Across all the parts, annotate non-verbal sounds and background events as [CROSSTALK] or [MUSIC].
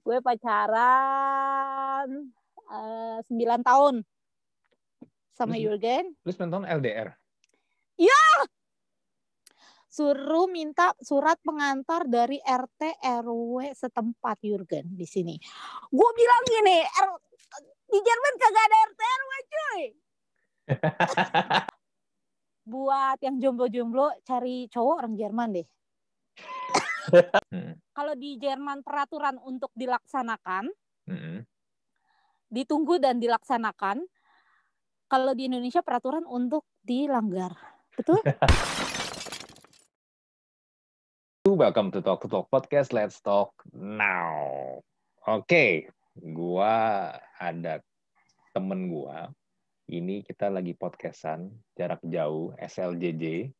gue pacaran eh, sembilan uh, tahun sama lu, Jurgen. Lu 9 tahun LDR? Ya! Suruh minta surat pengantar dari RT RW setempat Jurgen di sini. Gue bilang gini, R, di Jerman kagak ada RT RW cuy. [LAUGHS] Buat yang jomblo-jomblo cari cowok orang Jerman deh. Hmm. Kalau di Jerman peraturan untuk dilaksanakan, hmm. ditunggu dan dilaksanakan. Kalau di Indonesia peraturan untuk dilanggar, betul? [LAUGHS] Welcome to Talk to Talk Podcast. Let's talk now. Oke, okay. gua ada temen gua. Ini kita lagi podcastan jarak jauh SLJJ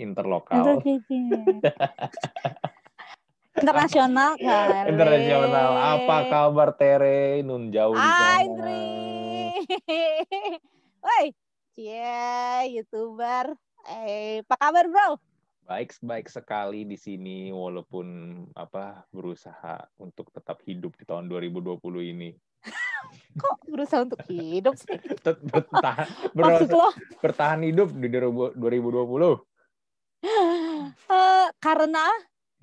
interlokal. [LAUGHS] internasional [LAUGHS] kan. Internasional. Apa kabar Tere? Nun jauh Hai, Tri. [LAUGHS] Woi, cie, YouTuber. Eh, apa kabar, Bro? Baik, baik sekali di sini walaupun apa berusaha untuk tetap hidup di tahun 2020 ini. [LAUGHS] Kok berusaha untuk hidup sih? bertahan, berusaha, bertahan hidup di 2020. Uh, eh, karena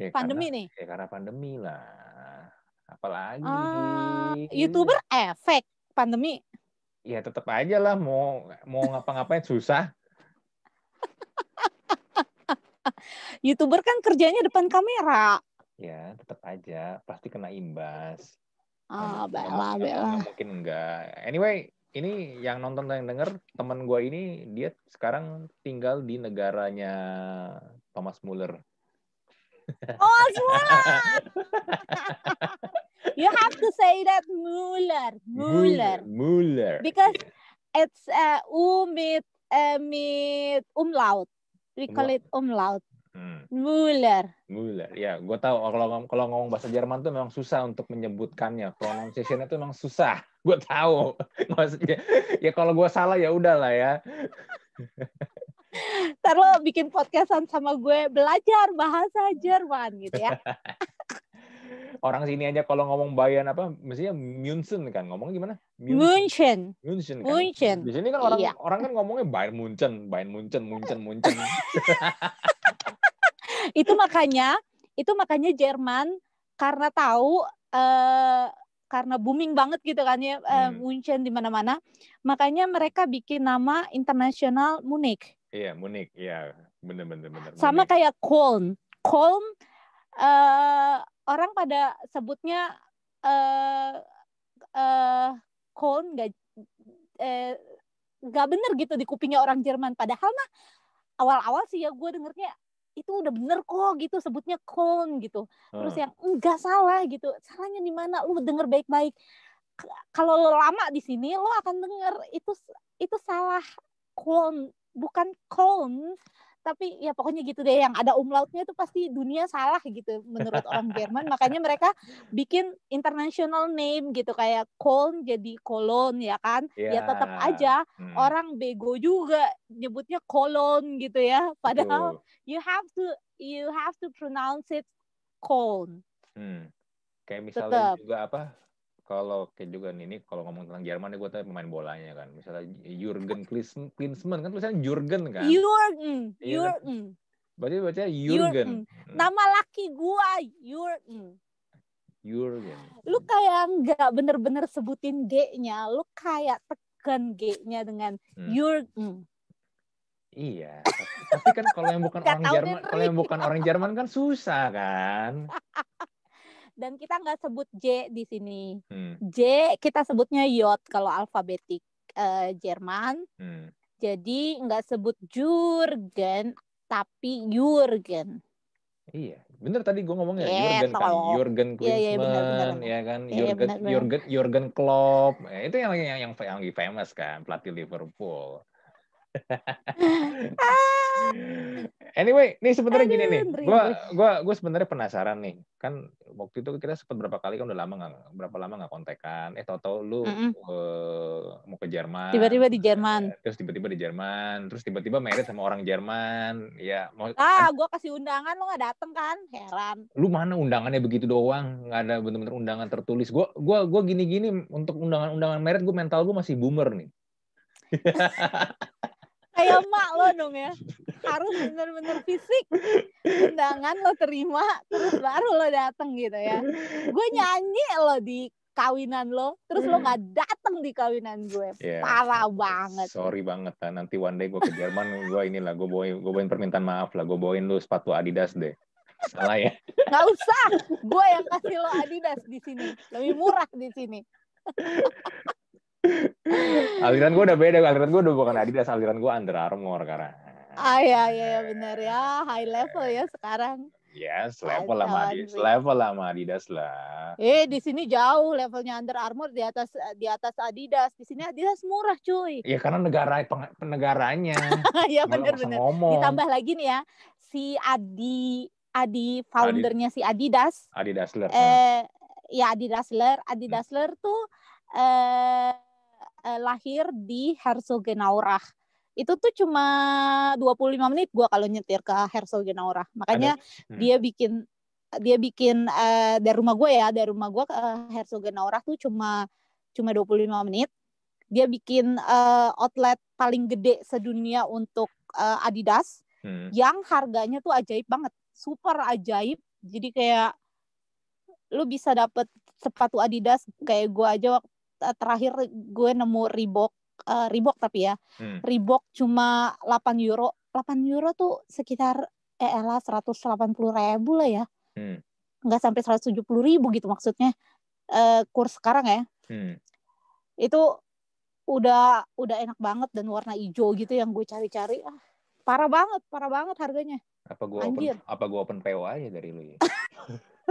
Ya, pandemi karena, nih. Ya karena pandemi lah. Apalagi. Uh, Youtuber efek pandemi. Ya tetap aja lah mau mau ngapa-ngapain susah. [LAUGHS] Youtuber kan kerjanya depan kamera. Ya, tetap aja pasti kena imbas. Ah, oh, bela, bela. Mungkin enggak. Anyway, ini yang nonton dan yang denger teman gue ini dia sekarang tinggal di negaranya Thomas Muller Oh, Mueller! [LAUGHS] you have to say that Muller, Muller, Muller, because it's uh, umit umit umlaut. We call it umlaut. Hmm. Muller. Muller. Ya, gue tahu oh, kalau kalau ngomong bahasa Jerman tuh memang susah untuk menyebutkannya. Pronunciation-nya tuh memang susah. Gue tahu. [LAUGHS] Maksudnya, ya kalau gue salah ya udahlah ya. [LAUGHS] Ntar lo bikin podcastan sama gue belajar bahasa Jerman gitu ya. [LAUGHS] Orang sini aja kalau ngomong Bayern apa mestinya München kan ngomongnya gimana? München. München. Kan? Ya? München. Di sini kan orang iya. orang kan ngomongnya Bayern München, Bayern München, München, München. [LAUGHS] itu makanya itu makanya Jerman karena tahu eh karena booming banget gitu kan ya eh, hmm. München di mana-mana. Makanya mereka bikin nama internasional Munich. Iya, Munich. Iya, benar-benar benar. Sama Munich. kayak Köln. Köln uh, orang pada sebutnya eh uh, uh, Köln gak uh, eh, gak bener gitu di kupingnya orang Jerman. Padahal mah awal-awal sih ya gue dengernya itu udah bener kok gitu sebutnya Köln gitu. Terus hmm. yang enggak salah gitu. Salahnya di mana? Lu denger baik-baik. Kalau lo lama di sini lo akan denger itu itu salah Köln bukan cone tapi ya pokoknya gitu deh yang ada umlautnya itu pasti dunia salah gitu menurut orang [LAUGHS] Jerman makanya mereka bikin international name gitu kayak Köln jadi Kolon ya kan yeah. ya iya. tetap aja hmm. orang bego juga nyebutnya Kolon gitu ya padahal Betul. you have to you have to pronounce it Köln hmm. kayak misalnya tetap. juga apa kalau kayak juga nih, ini kalau ngomong tentang Jerman ya gue tahu pemain bolanya kan. Misalnya Jurgen Klinsmann kan tulisannya Jurgen kan. Jurgen, iya kan? Jurgen. Berarti baca Jurgen. Hmm. Nama laki gue Jurgen. Jurgen. Lu kayak nggak bener-bener sebutin G-nya, lu kayak tekan G-nya dengan hmm. Jurgen. Iya, tapi kan kalau yang bukan [LAUGHS] orang Jerman, kalau yang bukan orang Jerman kan susah kan. [LAUGHS] dan kita nggak sebut J di sini. Hmm. J kita sebutnya J kalau alfabetik uh, Jerman. Hmm. Jadi nggak sebut Jurgen tapi Jurgen. Iya, bener tadi gue ngomongnya yeah, Jurgen kan, Jurgen iya, iya, Klinsmann, bener, bener, ya kan, yeah, Jurgen, bener, bener. Jurgen Jurgen Klopp, nah, itu yang yang yang lagi famous kan, pelatih Liverpool. [LAUGHS] anyway, nih sebenarnya gini nih, gue gua gue sebenarnya penasaran nih, kan waktu itu kita sempat berapa kali kan udah lama nggak berapa lama nggak kontekan, eh tahu-tahu lu mm -hmm. uh, mau ke Jerman, tiba-tiba di Jerman, eh, terus tiba-tiba di Jerman, terus tiba-tiba married sama orang Jerman, ya mau ah gue kasih undangan lu nggak dateng kan, heran, lu mana undangannya begitu doang, nggak ada bener-bener undangan tertulis, gue gua gua gini-gini untuk undangan-undangan married gue mental gue masih boomer nih. [LAUGHS] kayak mak lo dong ya harus bener-bener fisik undangan lo terima terus baru lo dateng gitu ya gue nyanyi lo di kawinan lo terus lo nggak dateng di kawinan gue yeah. parah banget sorry banget lah nanti one day gue ke Jerman gue inilah gue bawain gue bawain permintaan maaf lah gue bawain lo sepatu Adidas deh salah ya nggak usah gue yang kasih lo Adidas di sini lebih murah di sini [LAUGHS] [LAUGHS] aliran gue udah beda, aliran gue udah bukan Adidas, aliran gue Under Armour karena. Ah iya iya ya benar ya, high level ya sekarang. yes, level lah Adidas, level lah Adidas lah. Eh, di sini jauh levelnya Under Armour di atas di atas Adidas. Di sini Adidas murah, cuy. Ya karena negara penegaranya negaranya. [LAUGHS] ya benar benar. Ditambah lagi nih ya, si Adi Adi foundernya Adi, si Adidas. Adidasler. Eh, hmm. ya Adidasler, Adidasler hmm. tuh eh uh, lahir di Herzogenaurach. Itu tuh cuma 25 menit gua kalau nyetir ke Herzogenaurach. Makanya hmm. dia bikin dia bikin uh, dari rumah gue ya, dari rumah gue ke uh, Herzogenaurach tuh cuma cuma 25 menit. Dia bikin uh, outlet paling gede sedunia untuk uh, Adidas hmm. yang harganya tuh ajaib banget, super ajaib. Jadi kayak lu bisa dapet sepatu Adidas kayak gue aja Eh, terakhir gue nemu Reebok uh, Reebok tapi ya hmm. Reebok cuma 8 euro 8 euro tuh sekitar eh lah 180 ribu lah ya hmm. nggak sampai 170 ribu gitu maksudnya uh, kurs sekarang ya hmm. itu udah udah enak banget dan warna hijau gitu yang gue cari-cari ah parah banget parah banget harganya apa gue open, apa gue open PO aja dari lu ya [LAUGHS]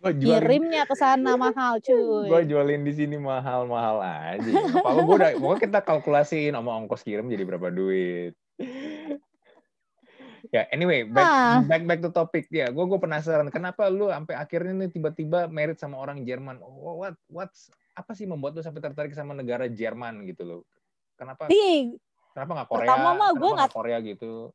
gua iya, jualin, kirimnya ke sana mahal [LAUGHS] cuy gue jualin di sini mahal mahal aja kalau gue udah mau [LAUGHS] kita kalkulasiin sama ongkos kirim jadi berapa duit ya yeah, anyway back, ah. back back to topic ya yeah, gue gue penasaran kenapa lu sampai akhirnya nih tiba-tiba merit sama orang Jerman oh, what what apa sih membuat lu sampai tertarik sama negara Jerman gitu loh kenapa Di, kenapa nggak Korea pertama mah gue nggak Korea gitu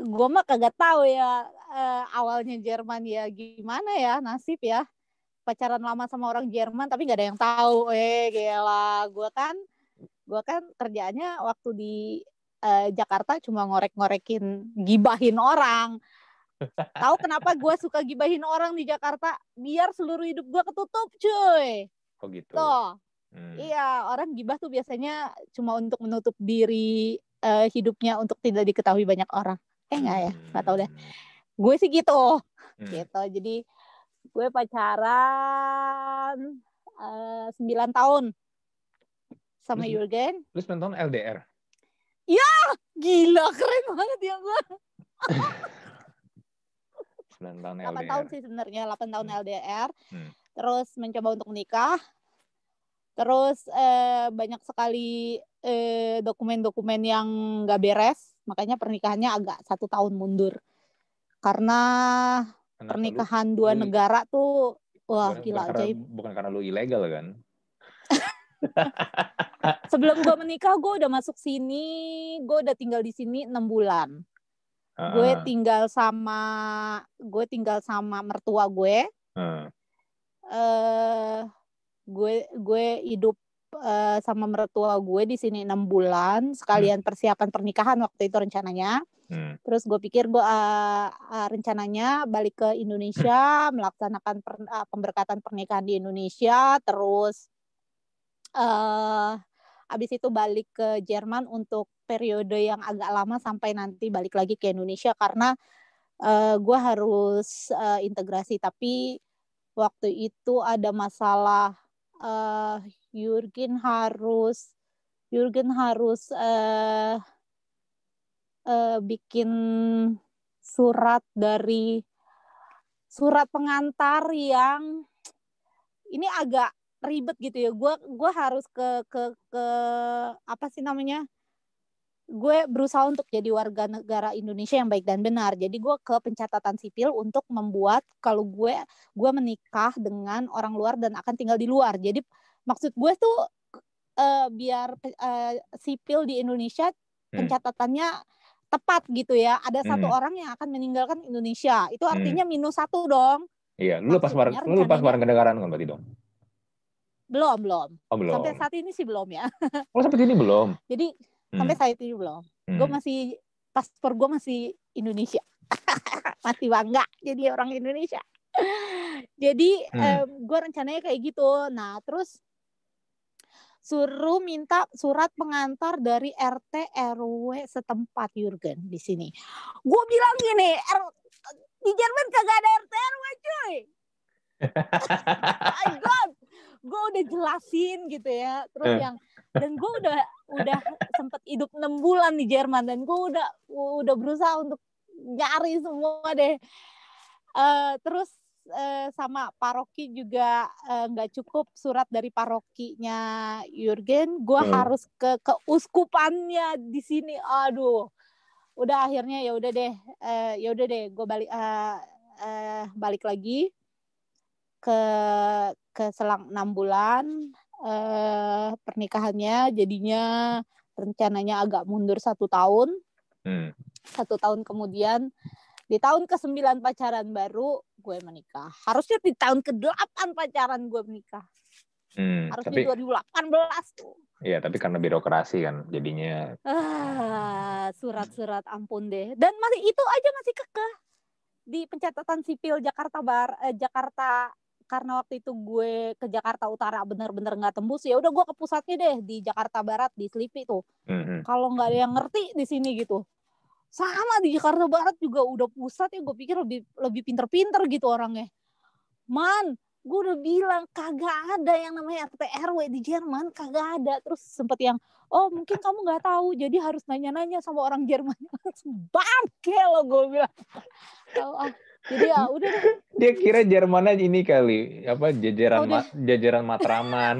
gue mah kagak tahu ya uh, awalnya Jerman ya gimana ya nasib ya pacaran lama sama orang Jerman tapi nggak ada yang tahu eh gila gue kan gue kan kerjanya waktu di uh, Jakarta cuma ngorek-ngorekin gibahin orang tahu kenapa gue suka gibahin orang di Jakarta biar seluruh hidup gue ketutup cuy oh gitu Tuh. Hmm. Iya, orang gibah tuh biasanya cuma untuk menutup diri uh, hidupnya untuk tidak diketahui banyak orang eh nggak ya nggak tahu deh hmm. gue sih gitu hmm. gitu jadi gue pacaran eh, sembilan uh, tahun sama lu, Jurgen lu sembilan tahun LDR ya gila keren banget ya gue [LAUGHS] 9 tahun LDR. 8 tahun sih sebenarnya, delapan tahun hmm. LDR. Hmm. Terus mencoba untuk menikah, terus eh, banyak sekali eh, dokumen-dokumen eh, yang nggak beres makanya pernikahannya agak satu tahun mundur karena Kenapa pernikahan lu, dua lu, negara tuh wah bukan, gila bukan ajaib bukan karena lu ilegal kan [LAUGHS] sebelum gue menikah gue udah masuk sini gue udah tinggal di sini enam bulan uh. gue tinggal sama gue tinggal sama mertua gue uh. Uh, eh, gue gue hidup uh, sama mertua gue di sini enam bulan sekalian hmm. persiapan pernikahan waktu itu rencananya hmm. terus gue pikir gue uh, uh, rencananya balik ke Indonesia hmm. melaksanakan per, uh, pemberkatan pernikahan di Indonesia terus uh, abis itu balik ke Jerman untuk periode yang agak lama sampai nanti balik lagi ke Indonesia karena uh, gue harus uh, integrasi tapi waktu itu ada masalah uh, Jurgen harus Jurgen harus uh, uh, bikin surat dari surat pengantar yang ini agak ribet gitu ya. Gue gue harus ke ke ke apa sih namanya? gue berusaha untuk jadi warga negara Indonesia yang baik dan benar. Jadi gue ke pencatatan sipil untuk membuat kalau gue gue menikah dengan orang luar dan akan tinggal di luar. Jadi maksud gue tuh uh, biar uh, sipil di Indonesia hmm. pencatatannya hmm. tepat gitu ya. Ada hmm. satu orang yang akan meninggalkan Indonesia. Itu hmm. artinya hmm. minus satu dong. Iya, lu lepas warga lu lepas warga negaraan kan berarti dong. Belum, belum. Oh, belum. Sampai saat ini sih belum ya. Oh, sampai ini belum. [LAUGHS] Jadi hmm. sampai saya ini belum hmm. gue masih paspor gue masih Indonesia [LAUGHS] masih bangga jadi orang Indonesia [LAUGHS] jadi hmm. eh, gue rencananya kayak gitu nah terus suruh minta surat pengantar dari RT RW setempat Jurgen di sini. Gue bilang gini, R di Jerman kagak ada RT RW cuy. [LAUGHS] Oh my God, gue udah jelasin gitu ya terus eh. yang dan gue udah udah sempet hidup enam bulan di Jerman dan gue udah udah berusaha untuk nyari semua deh uh, terus uh, sama paroki juga eh, nggak uh, cukup surat dari parokinya Jurgen gue hmm. harus ke uskupannya di sini aduh udah akhirnya ya udah deh uh, ya udah deh gue balik uh, uh, balik lagi ke ke selang enam bulan eh, pernikahannya jadinya rencananya agak mundur satu tahun hmm. satu tahun kemudian di tahun ke sembilan pacaran baru gue menikah. Harusnya di tahun ke delapan pacaran gue menikah. Hmm, Harusnya tapi, 2018 tuh. Iya, tapi karena birokrasi kan jadinya ah, surat-surat ampun deh. Dan masih itu aja masih kekeh di pencatatan sipil Jakarta Bar eh, Jakarta karena waktu itu gue ke Jakarta Utara bener-bener nggak -bener tembus ya udah gue ke pusatnya deh di Jakarta Barat di Slipi tuh mm-hmm. kalau nggak ada yang ngerti di sini gitu sama di Jakarta Barat juga udah pusat ya gue pikir lebih lebih pinter-pinter gitu orangnya man gue udah bilang kagak ada yang namanya RT RW di Jerman kagak ada terus sempet yang oh mungkin kamu nggak tahu jadi harus nanya-nanya sama orang Jerman [LAUGHS] bangke lo gue bilang oh, jadi ya udah. deh. Dia kira Jerman aja ini kali apa jajaran oh, ma jajaran Matraman.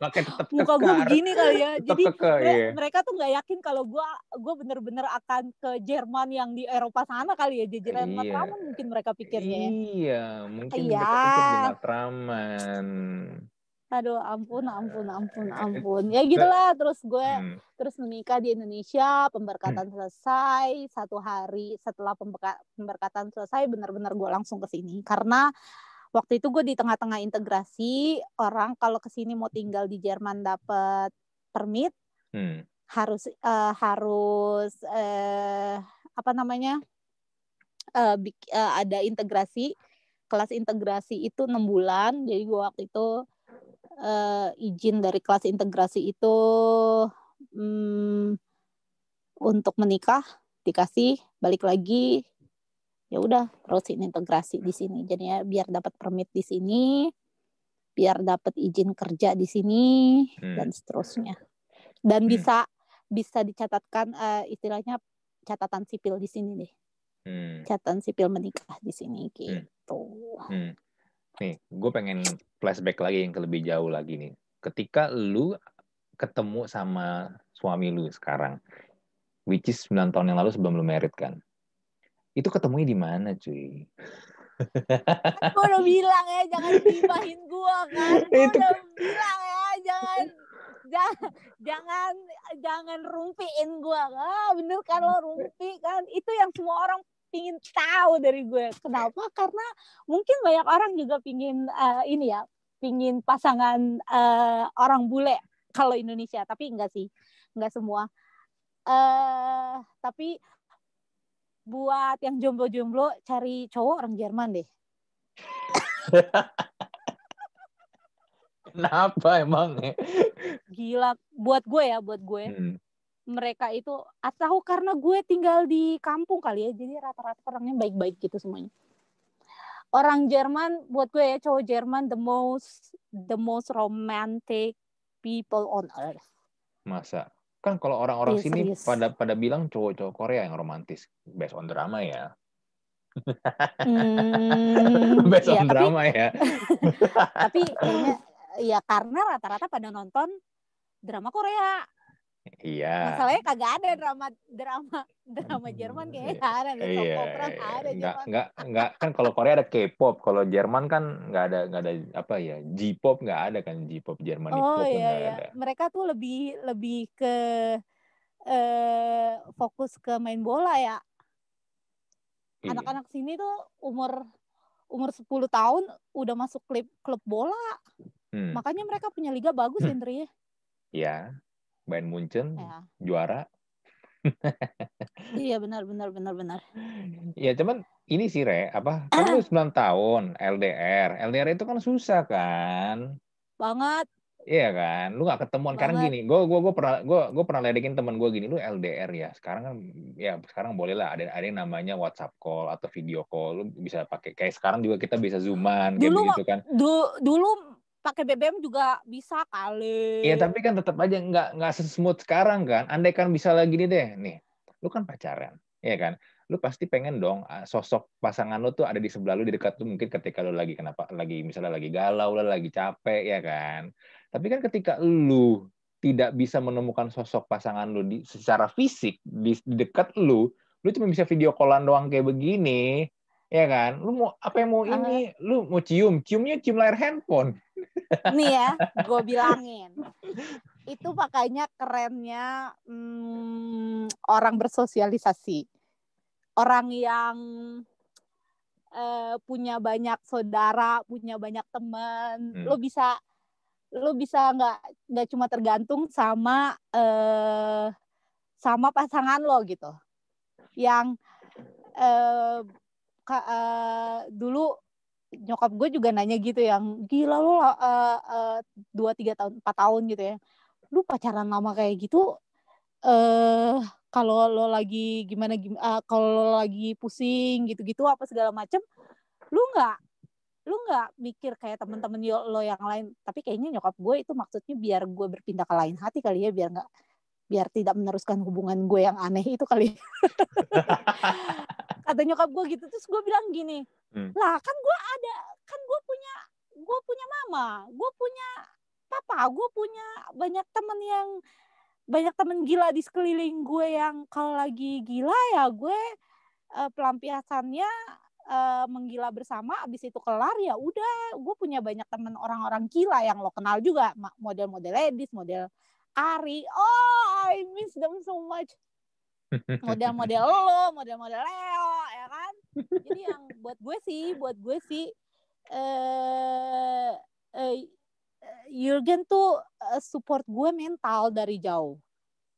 Pakai tetap Muka gue begini kali ya. Tetep Jadi mereka, iya. mereka tuh nggak yakin kalau gue gue bener-bener akan ke Jerman yang di Eropa sana kali ya jajaran iya. Matraman mungkin mereka pikirnya. Ya. Iya, mungkin iya. mereka pikir iya. Matraman aduh ampun ampun ampun [LAUGHS] ampun ya gitulah terus gue hmm. terus menikah di Indonesia pemberkatan hmm. selesai satu hari setelah pemberkatan selesai benar-benar gue langsung ke sini karena waktu itu gue di tengah-tengah integrasi orang kalau ke sini mau tinggal di Jerman dapat permit hmm. harus uh, harus uh, apa namanya uh, uh, ada integrasi kelas integrasi itu enam bulan jadi gue waktu itu uh, izin dari kelas integrasi itu um, untuk menikah dikasih balik lagi ya udah terusin integrasi di sini jadinya biar dapat permit di sini biar dapat izin kerja di sini hmm. dan seterusnya dan hmm. bisa bisa dicatatkan uh, istilahnya catatan sipil di sini deh hmm. catatan sipil menikah di sini hmm. gitu hmm. Hmm nih gue pengen flashback lagi yang lebih jauh lagi nih ketika lu ketemu sama suami lu sekarang which is 9 tahun yang lalu sebelum lu merit kan itu ketemunya di mana cuy kan gue udah bilang ya jangan dibahin gue kan [LAUGHS] gue udah kan. bilang ya jangan jangan jangan jangan rumpiin gue kan. Ah, bener kan lo rumpi kan itu yang semua orang pingin tahu dari gue kenapa karena mungkin banyak orang juga pingin uh, ini ya pingin pasangan uh, orang bule kalau Indonesia tapi enggak sih enggak semua uh, tapi buat yang jomblo-jomblo cari cowok orang Jerman deh [LAUGHS] kenapa emang ya? gila buat gue ya buat gue hmm mereka itu atau karena gue tinggal di kampung kali ya jadi rata-rata orangnya baik-baik gitu semuanya orang Jerman buat gue ya cowok Jerman the most the most romantic people on earth masa kan kalau orang-orang yes, sini yes. pada pada bilang cowok-cowok Korea yang romantis based on drama ya hmm, [LAUGHS] based ya, on tapi, drama ya [LAUGHS] tapi [LAUGHS] ya karena rata-rata pada nonton drama Korea Iya. Masalahnya kagak ada drama drama drama Jerman kayaknya iya. ada nih. Iya. iya Perang iya. ada enggak, Jerman. Enggak enggak kan kalau Korea ada K-pop, kalau Jerman kan enggak ada enggak ada apa ya? J-pop enggak ada kan J-pop Jerman oh, pop kan iya, iya. ada. Mereka tuh lebih lebih ke eh fokus ke main bola ya. Iya. Anak-anak iya. sini tuh umur umur 10 tahun udah masuk klub klub bola. Hmm. Makanya mereka punya liga bagus hmm. Hendry ya. Iya Bayern Munchen ya. juara. iya benar benar benar benar. Iya cuman ini sih re apa kamu lu 9 [CLEARS THROAT] tahun LDR. LDR itu kan susah kan. Banget. Iya kan, lu gak ketemuan Banget. karena gini, gue gue gue pernah gue gue pernah ledekin temen gue gini, lu LDR ya. Sekarang kan ya sekarang boleh lah ada ada yang namanya WhatsApp call atau video call, lu bisa pakai kayak sekarang juga kita bisa zooman dulu, gitu kan. dulu pakai BBM juga bisa kali. Iya, tapi kan tetap aja nggak nggak sesmooth sekarang kan. Andai kan bisa lagi nih deh, nih, lu kan pacaran, ya kan? Lu pasti pengen dong ah, sosok pasangan lu tuh ada di sebelah lu, di dekat lu mungkin ketika lu lagi kenapa, lagi misalnya lagi galau lah, lagi capek, ya kan? Tapi kan ketika lu tidak bisa menemukan sosok pasangan lu di, secara fisik di, di dekat lu, lu cuma bisa video callan doang kayak begini ya kan lu mau apa yang mau ini ah. lu mau cium ciumnya cium layar handphone Nih ya, [LAUGHS] gue bilangin. Itu pakainya kerennya hmm, orang bersosialisasi. Orang yang eh, punya banyak saudara, punya banyak teman. Hmm. Lo bisa lo bisa nggak nggak cuma tergantung sama eh, sama pasangan lo gitu yang eh, ka, eh, dulu nyokap gue juga nanya gitu yang gila lo eh, eh, dua uh, tiga tahun empat tahun gitu ya lu pacaran lama kayak gitu eh uh, kalau lo lagi gimana gimana uh, eh, kalau lo lagi pusing gitu-gitu apa segala macem lu nggak lu nggak mikir kayak temen-temen lo yang lain tapi kayaknya nyokap gue itu maksudnya biar gue berpindah ke lain hati kali ya biar nggak biar tidak meneruskan hubungan gue yang aneh itu kali ya. [LAUGHS] kata nyokap gue gitu terus gue bilang gini hmm. lah kan gue ada kan gue punya gue punya mama gue punya papa gue punya banyak temen yang banyak temen gila di sekeliling gue yang kalau lagi gila ya gue uh, pelampiasannya uh, menggila bersama abis itu kelar ya udah gue punya banyak temen orang-orang gila yang lo kenal juga model-model ladies model Ari oh I miss them so much model-model lo model-model Leo ya kan jadi yang buat gue sih buat gue sih eh uh, uh, Jurgen tuh eh, support gue mental dari jauh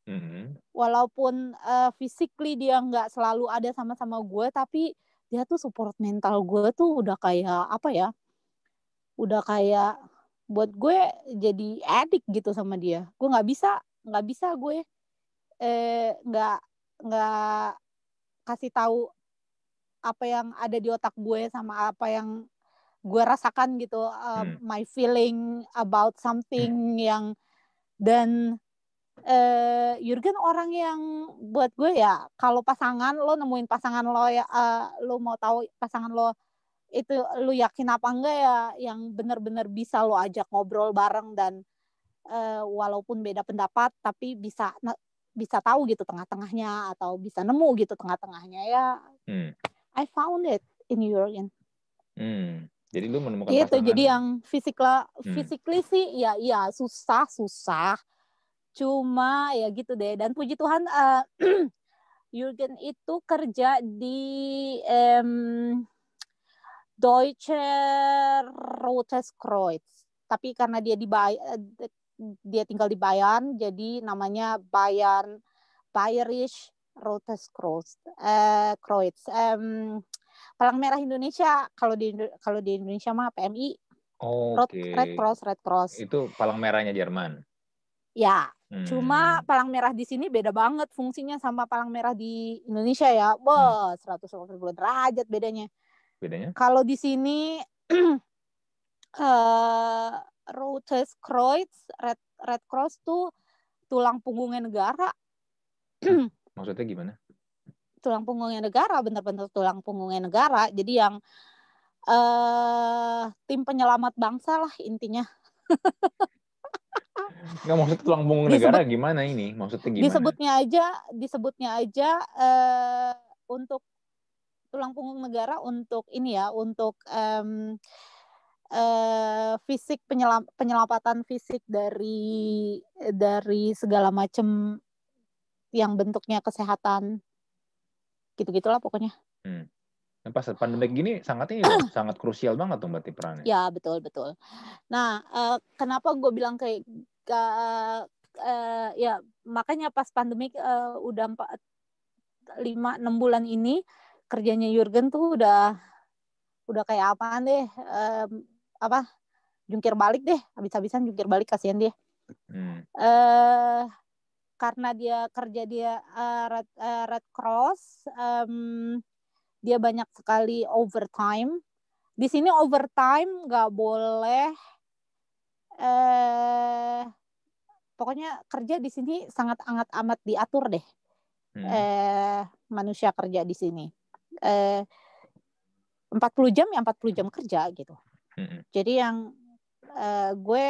Mm-hmm. Walaupun uh, physically dia nggak selalu ada sama-sama gue, tapi dia tuh support mental gue tuh udah kayak apa ya? Udah kayak buat gue jadi adik gitu sama dia. Gue nggak bisa, nggak bisa gue nggak eh, nggak kasih tahu apa yang ada di otak gue sama apa yang gue rasakan gitu uh, hmm. my feeling about something hmm. yang dan uh, eh, Jurgen orang yang buat gue ya kalau pasangan lo nemuin pasangan lo ya uh, lo mau tahu pasangan lo itu lo yakin apa enggak ya yang benar-benar bisa lo ajak ngobrol bareng dan uh, walaupun beda pendapat tapi bisa bisa tahu gitu tengah-tengahnya atau bisa nemu gitu tengah-tengahnya ya hmm. I found it in York hmm. jadi lu menemukan itu jadi yang fisik hmm. fisik sih ya iya susah susah cuma ya gitu deh dan puji Tuhan uh, [CLEARS THROAT] Jurgen itu kerja di um, Deutsche Rotes Kreuz tapi karena dia di eh, dia tinggal di Bayern, jadi namanya Bayern Bayerisch Rotes Kreuz. Uh, Kreuz. Um, Palang Merah Indonesia kalau di kalau di Indonesia mah PMI. Oh, okay. Red Cross, Red Cross. Itu palang merahnya Jerman. Ya, hmm. cuma palang merah di sini beda banget fungsinya sama palang merah di Indonesia ya. Hmm. Wah, hmm. 180 derajat bedanya. Bedanya? Kalau di sini [CLEARS THROAT] eh uh, Rotes Kreuz, Red Red Cross tuh tulang punggungnya negara. [CLEARS THROAT] Maksudnya gimana? Tulang punggungnya negara, bener-bener tulang punggungnya negara. Jadi yang uh, tim penyelamat bangsa lah intinya. [LAUGHS] Nggak maksud tulang punggung Disebut, negara gimana ini? Maksudnya gimana? Disebutnya aja, disebutnya aja uh, untuk tulang punggung negara untuk ini ya, untuk um, Eh, fisik penyelam, penyelamatan fisik dari dari segala macam yang bentuknya kesehatan gitu gitulah pokoknya. Hmm. Nah, pas pandemi gini sangat ini [CLEARS THROAT] sangat krusial banget tuh berarti perannya. Ya betul betul. Nah uh, kenapa gue bilang kayak uh, uh, ya makanya pas pandemi uh, udah empat lima enam bulan ini kerjanya Jurgen tuh udah udah kayak apaan deh apa jungkir balik deh habis-habisan jungkir balik kasihan dia hmm. uh, karena dia kerja dia uh, Red, uh, Red Cross um, dia banyak sekali overtime di sini overtime nggak boleh eh pokoknya kerja di sini sangat sangat amat diatur deh hmm. uh, manusia kerja di sini eh 40 jam ya 40 jam kerja gitu Hmm. Jadi yang uh, gue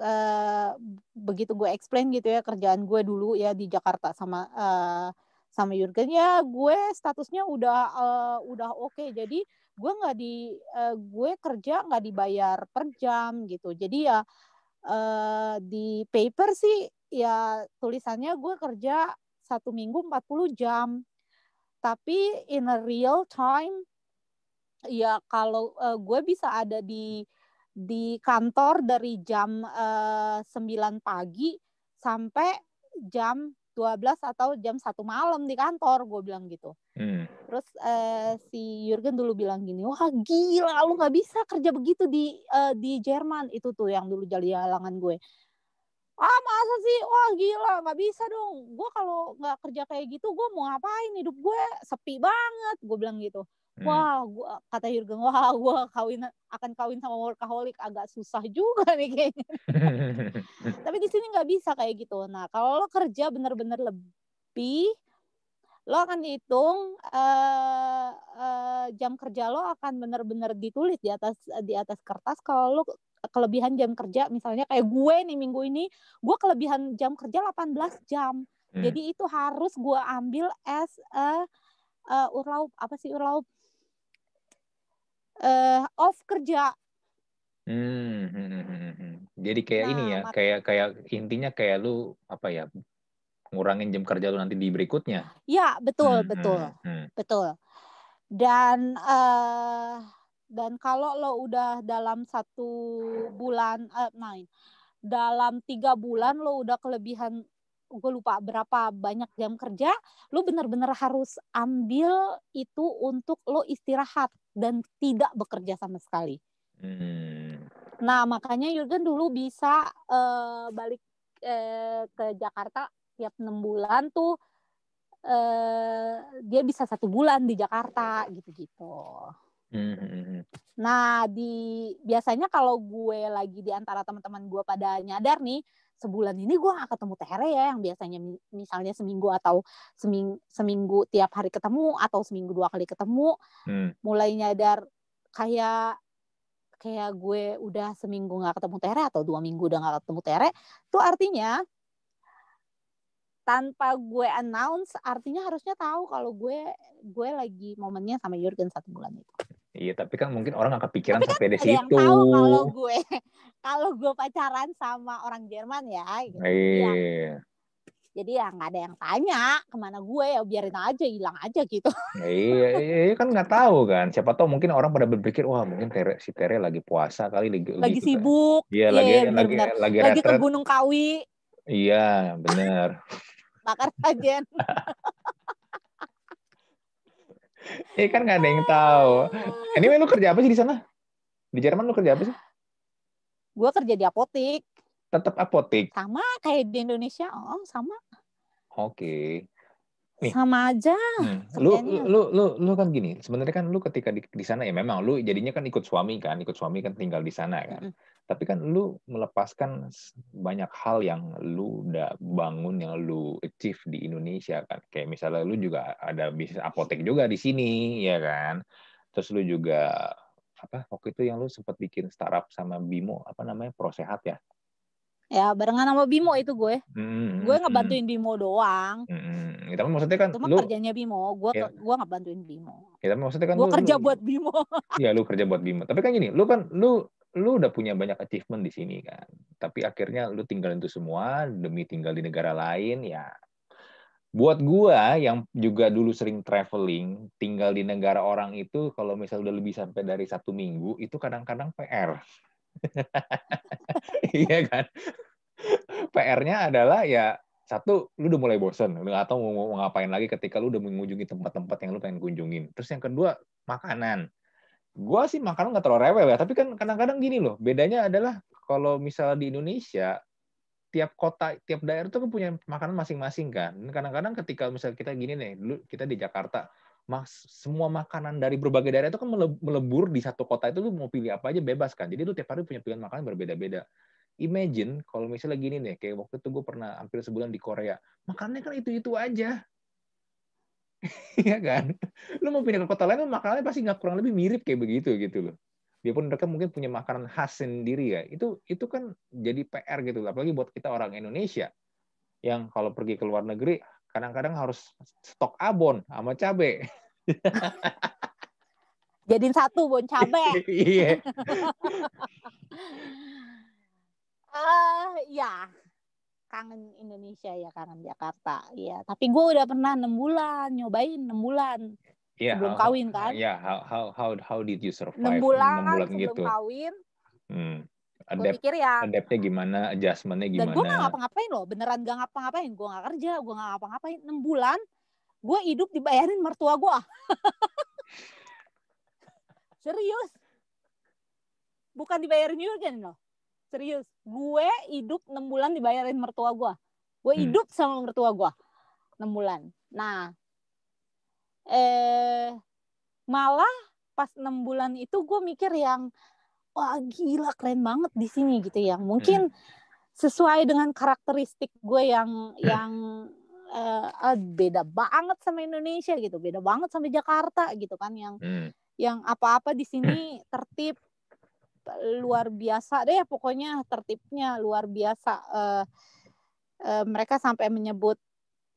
uh, begitu gue explain gitu ya kerjaan gue dulu ya di Jakarta sama uh, sama Jurgen ya gue statusnya udah uh, udah oke okay. jadi gue nggak di uh, gue kerja nggak dibayar per jam gitu jadi ya uh, di paper sih ya tulisannya gue kerja satu minggu 40 jam tapi in a real time ya kalau uh, gue bisa ada di di kantor dari jam uh, eh, 9 pagi sampai jam 12 atau jam satu malam di kantor gue bilang gitu. Hmm. Terus uh, si Jurgen dulu bilang gini, "Wah, gila lu nggak bisa kerja begitu di uh, di Jerman." Itu tuh yang dulu jadi halangan gue. Ah, masa sih? Wah, gila, nggak bisa dong. Gue kalau nggak kerja kayak gitu, gue mau ngapain? Hidup gue sepi banget, gue bilang gitu. Hmm. wah gua kata Jurgen wah gua kawin akan kawin sama workaholic agak susah juga [LAUGHS] nih kayaknya [LAUGHS] tapi di sini nggak bisa kayak gitu nah kalau lo kerja bener-bener lebih lo akan hitung uh, eh, uh, eh, jam kerja lo akan bener-bener ditulis di atas di atas kertas kalau lo kelebihan jam kerja misalnya kayak gue nih minggu ini gue kelebihan jam kerja 18 jam hmm. jadi itu harus gue ambil as a, uh, urlaub apa sih urlaub uh, off kerja. Hmm, hmm, hmm, hmm Jadi kayak nah, ini ya, kayak kayak intinya kayak lu apa ya, ngurangin jam kerja lu nanti di berikutnya. Ya betul hmm, betul hmm, hmm. betul. Dan uh, dan kalau lo udah dalam satu bulan, uh, eh, main dalam tiga bulan lo udah kelebihan gue lupa berapa banyak jam kerja, lo bener-bener harus ambil itu untuk lo istirahat dan tidak bekerja sama sekali. Hmm. Nah makanya Jurgen dulu bisa uh, balik uh, ke Jakarta tiap enam bulan tuh uh, dia bisa satu bulan di Jakarta gitu-gitu. Hmm. Nah di biasanya kalau gue lagi di antara teman-teman gue pada nyadar nih sebulan ini gue gak ketemu Tere ya yang biasanya misalnya seminggu atau seming, seminggu tiap hari ketemu atau seminggu dua kali ketemu hmm. mulai nyadar kayak kayak gue udah seminggu gak ketemu Tere atau dua minggu udah gak ketemu Tere itu artinya tanpa gue announce artinya harusnya tahu kalau gue gue lagi momennya sama Jurgen satu bulan itu Iya, tapi kan mungkin orang akan pikiran tapi kan sampai kan di situ. Tahu kalau gue [LAUGHS] kalau gue pacaran sama orang Jerman ya. Gitu. Ya iya. Jadi ya nggak ada yang tanya kemana gue ya biarin aja hilang aja gitu. [LAUGHS] Ya, iya, iya, iya kan nggak tahu kan. Siapa tahu mungkin orang pada berpikir wah mungkin Tere, si Tere lagi puasa kali lagi, lagi gitu, kan. sibuk. Kan? Iya, iya, lagi bener, lagi bener. lagi, lagi ke Gunung Kawi. Iya benar. Bakar [LAUGHS] sajen. Eh kan nggak ada yang tahu. Anyway lu kerja apa sih di sana? Di Jerman lu kerja apa sih? Gue kerja di apotek. Tetap apotek. Sama kayak di Indonesia, oh sama. Oke. Okay. sama aja. Hmm. Lu, lu lu lu lu kan gini, sebenarnya kan lu ketika di, di sana ya memang lu jadinya kan ikut suami kan, ikut suami kan tinggal di sana kan. Mm -hmm tapi kan lu melepaskan banyak hal yang lu udah bangun yang lu achieve di Indonesia kan kayak misalnya lu juga ada bisnis apotek juga di sini ya kan terus lu juga apa waktu itu yang lu sempat bikin startup sama Bimo apa namanya pro sehat ya ya barengan sama Bimo itu gue mm, gue ngebantuin mm, Bimo doang mm, tapi maksudnya kan cuma lu, kerjanya Bimo gue ya, gue ngebantuin Bimo ya tapi maksudnya kan gue kerja lu, buat Bimo [LAUGHS] ya lu kerja buat Bimo tapi kan gini lu kan lu lu udah punya banyak achievement di sini kan. Tapi akhirnya lu tinggalin itu semua demi tinggal di negara lain ya. Buat gua yang juga dulu sering traveling, tinggal di negara orang itu kalau misalnya udah lebih sampai dari satu minggu itu kadang-kadang PR. [LAUGHS] iya kan? PR-nya adalah ya satu lu udah mulai bosen lu atau tau mau ngapain lagi ketika lu udah mengunjungi tempat-tempat yang lu pengen kunjungin terus yang kedua makanan gue sih makanan nggak terlalu rewel ya tapi kan kadang-kadang gini loh bedanya adalah kalau misalnya di Indonesia tiap kota tiap daerah tuh kan punya makanan masing-masing kan kadang-kadang ketika misal kita gini nih dulu kita di Jakarta mas semua makanan dari berbagai daerah itu kan melebur di satu kota itu lu mau pilih apa aja bebas kan jadi lu tiap hari punya pilihan makanan berbeda-beda imagine kalau misalnya gini nih kayak waktu itu gue pernah hampir sebulan di Korea makannya kan itu itu aja [LAUGHS] Iya kan? Lu mau pindah ke kota lain, makanannya pasti nggak kurang lebih mirip kayak begitu gitu loh. Dia pun mereka mungkin punya makanan khas sendiri ya. Itu itu kan jadi PR gitu loh. Apalagi buat kita orang Indonesia yang kalau pergi ke luar negeri kadang-kadang harus stok abon sama cabe. [LAUGHS] Jadiin satu bon cabe. [LAUGHS] Iya. uh, ya, kangen Indonesia ya kangen Jakarta ya tapi gue udah pernah enam bulan nyobain enam bulan yeah, sebelum how, kawin kan ya yeah, how how how how did you survive enam bulan, 6 bulan sebelum gitu. kawin hmm. Adapt, pikir ya adaptnya gimana adjustmentnya gimana dan gue gak ngapa-ngapain loh beneran gak ngapa-ngapain gue gak kerja gue gak ngapa-ngapain enam bulan gue hidup dibayarin mertua gue [LAUGHS] serius bukan dibayarin Jurgen loh serius gue hidup enam bulan dibayarin mertua gue gue hmm. hidup sama mertua gue enam bulan nah eh malah pas enam bulan itu gue mikir yang wah gila keren banget di sini gitu ya mungkin hmm. sesuai dengan karakteristik gue yang hmm. yang eh, ah, beda banget sama Indonesia gitu beda banget sama Jakarta gitu kan yang hmm yang apa-apa di sini tertib, luar biasa deh pokoknya tertibnya luar biasa uh, uh, mereka sampai menyebut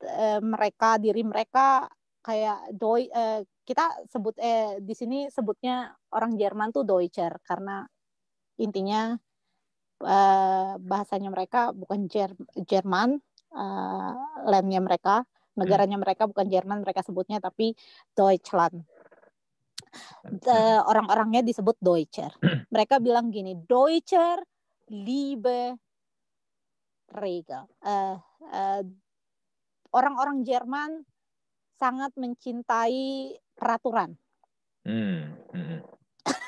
uh, mereka diri mereka kayak doi uh, kita sebut eh di sini sebutnya orang Jerman tuh Deutscher karena intinya uh, bahasanya mereka bukan Jer Jerman uh, lemnya mereka hmm. negaranya mereka bukan Jerman mereka sebutnya tapi Deutschland Eh, orang-orangnya disebut Deutscher. [CLEARS THROAT] Mereka bilang gini, Deutscher liebe Regel. Uh, uh, orang-orang Jerman sangat mencintai peraturan. Hmm. hmm. hmm. [LAUGHS]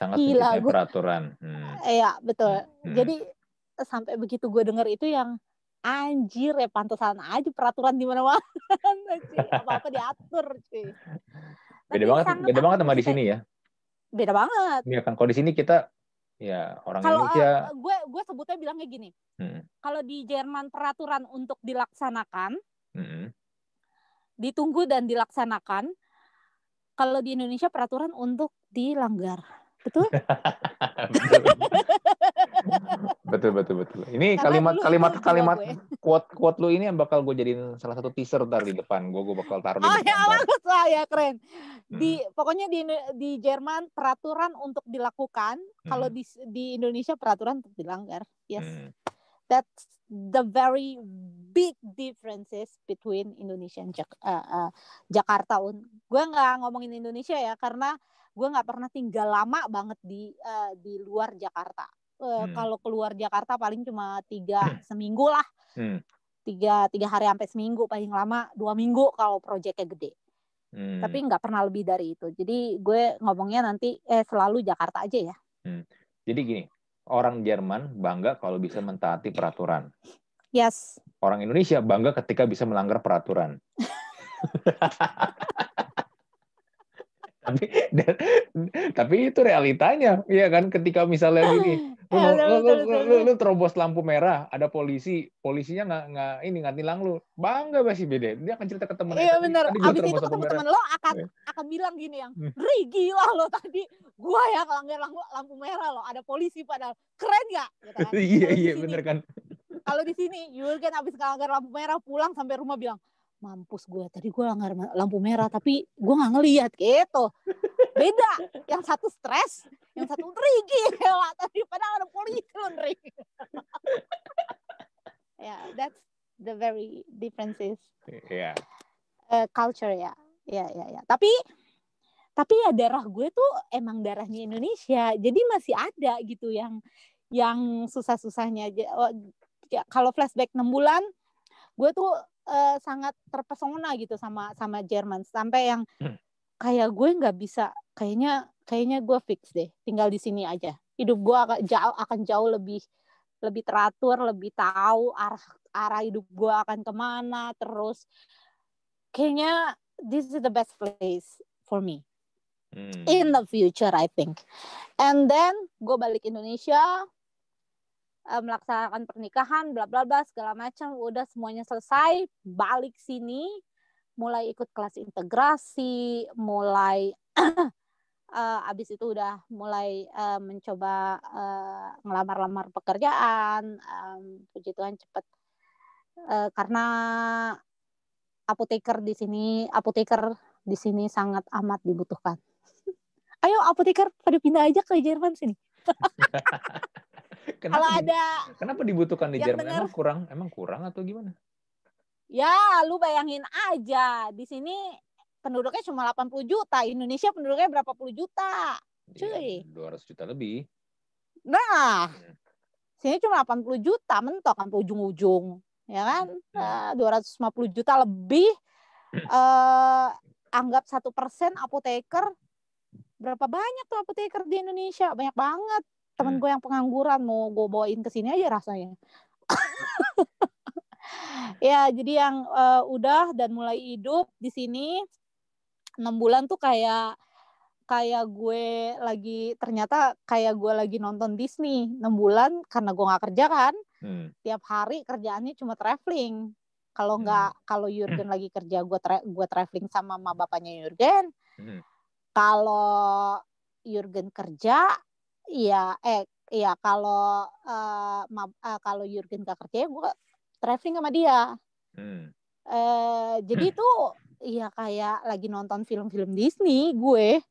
Sangat Gila, mencintai gue. peraturan. Hmm. Iya, betul. Hmm. hmm. Jadi sampai begitu gue denger itu yang anjir ya pantesan aja peraturan di mana-mana [LAUGHS] apa-apa diatur sih. [LAUGHS] Beda banget, beda banget sama di sini ya. Beda banget. ya kan, kalau di sini kita ya orang kalau, Indonesia. Uh, eh, gue gue sebutnya bilangnya gini. Hmm. Kalau di Jerman peraturan untuk dilaksanakan, hmm. ditunggu dan dilaksanakan. Kalau di Indonesia peraturan untuk dilanggar. [LAUGHS] Betul? betul betul betul. Ini Karena kalimat kalimat kalimat quote quote lu ini yang bakal gue jadiin salah satu teaser dari depan. Gue gue bakal taruh di Oh ya bagus lah ya keren. Di hmm. pokoknya di di Jerman peraturan untuk dilakukan, hmm. kalau di di Indonesia peraturan untuk dilanggar. Yes. Hmm. That's the very big differences between Indonesia and Jak uh, uh, Jakarta. Gue nggak ngomongin Indonesia ya karena gue nggak pernah tinggal lama banget di uh, di luar Jakarta uh, hmm. kalau keluar Jakarta paling cuma tiga hmm. seminggu lah hmm. tiga tiga hari sampai seminggu paling lama dua minggu kalau proyeknya gede hmm. tapi nggak pernah lebih dari itu jadi gue ngomongnya nanti eh selalu Jakarta aja ya hmm. jadi gini orang Jerman bangga kalau bisa mentaati peraturan yes orang Indonesia bangga ketika bisa melanggar peraturan [LAUGHS] tapi dan, tapi itu realitanya iya kan ketika misalnya ah, gini lu, iya, lu, lu, lu, lu, lu terobos lampu merah ada polisi polisinya nggak nggak ini nggak nilang lu bangga pasti beda dia akan cerita ke temen iya benar abis itu ketemu temen lo akan iya. akan bilang gini yang hmm. ri gila lo tadi gua ya kalau nggak lampu lampu merah lo ada polisi padahal keren gak gitu kan [LAUGHS] iya iya benar kan kalau di sini Yul kan abis nggak lampu merah pulang sampai rumah bilang mampus gue tadi gue langgar lampu merah tapi gue nggak ngelihat gitu beda yang satu stres yang satu nerigi lah tadi padahal ada polisi loh [LAUGHS] ya yeah, that's the very differences yeah. Iya. uh, culture ya ya ya ya tapi tapi ya darah gue tuh emang darahnya Indonesia jadi masih ada gitu yang yang susah-susahnya ya, kalau flashback enam bulan gue tuh uh, sangat terpesona gitu sama sama Jerman sampai yang hmm. kayak gue nggak bisa kayaknya kayaknya gue fix deh tinggal di sini aja hidup gue akan jauh akan jauh lebih lebih teratur lebih tahu arah arah hidup gue akan kemana terus kayaknya this is the best place for me hmm. in the future I think. And then gue balik Indonesia, uh, melaksanakan pernikahan bla bla bla segala macam udah semuanya selesai balik sini mulai ikut kelas integrasi mulai uh, [CLEARS THROAT] abis itu udah mulai uh, mencoba uh, ngelamar-lamar pekerjaan um, puji Tuhan cepet uh, karena apoteker di sini apoteker di sini sangat amat dibutuhkan [LAUGHS] ayo apoteker pada pindah aja ke Jerman sini [LAUGHS] kenapa, kalau ada kenapa dibutuhkan di Jerman denger, emang kurang emang kurang atau gimana ya lu bayangin aja di sini penduduknya cuma 80 juta Indonesia penduduknya berapa puluh juta iya, cuy ya, 200 juta lebih nah ya. sini cuma 80 juta mentok sampai ujung-ujung ya kan hmm. nah, Dua ratus lima puluh juta lebih hmm. eh, anggap satu persen apoteker berapa banyak tuh apoteker di Indonesia banyak banget temen hmm. gue yang pengangguran mau gue bawain ke sini aja rasanya [LAUGHS] ya jadi yang uh, udah dan mulai hidup di sini enam bulan tuh kayak kayak gue lagi ternyata kayak gue lagi nonton Disney enam bulan karena gue nggak kerja kan hmm. tiap hari kerjaannya cuma traveling kalau nggak hmm. kalau Jurgen hmm. lagi kerja gue tra gue traveling sama mama bapaknya Jurgen hmm. kalau Jurgen kerja Iya, eh iya kalau uh, uh, kalau Jurgen gak kerja ya gue traveling sama dia. Hmm. Uh, jadi itu hmm. ya kayak lagi nonton film-film Disney gue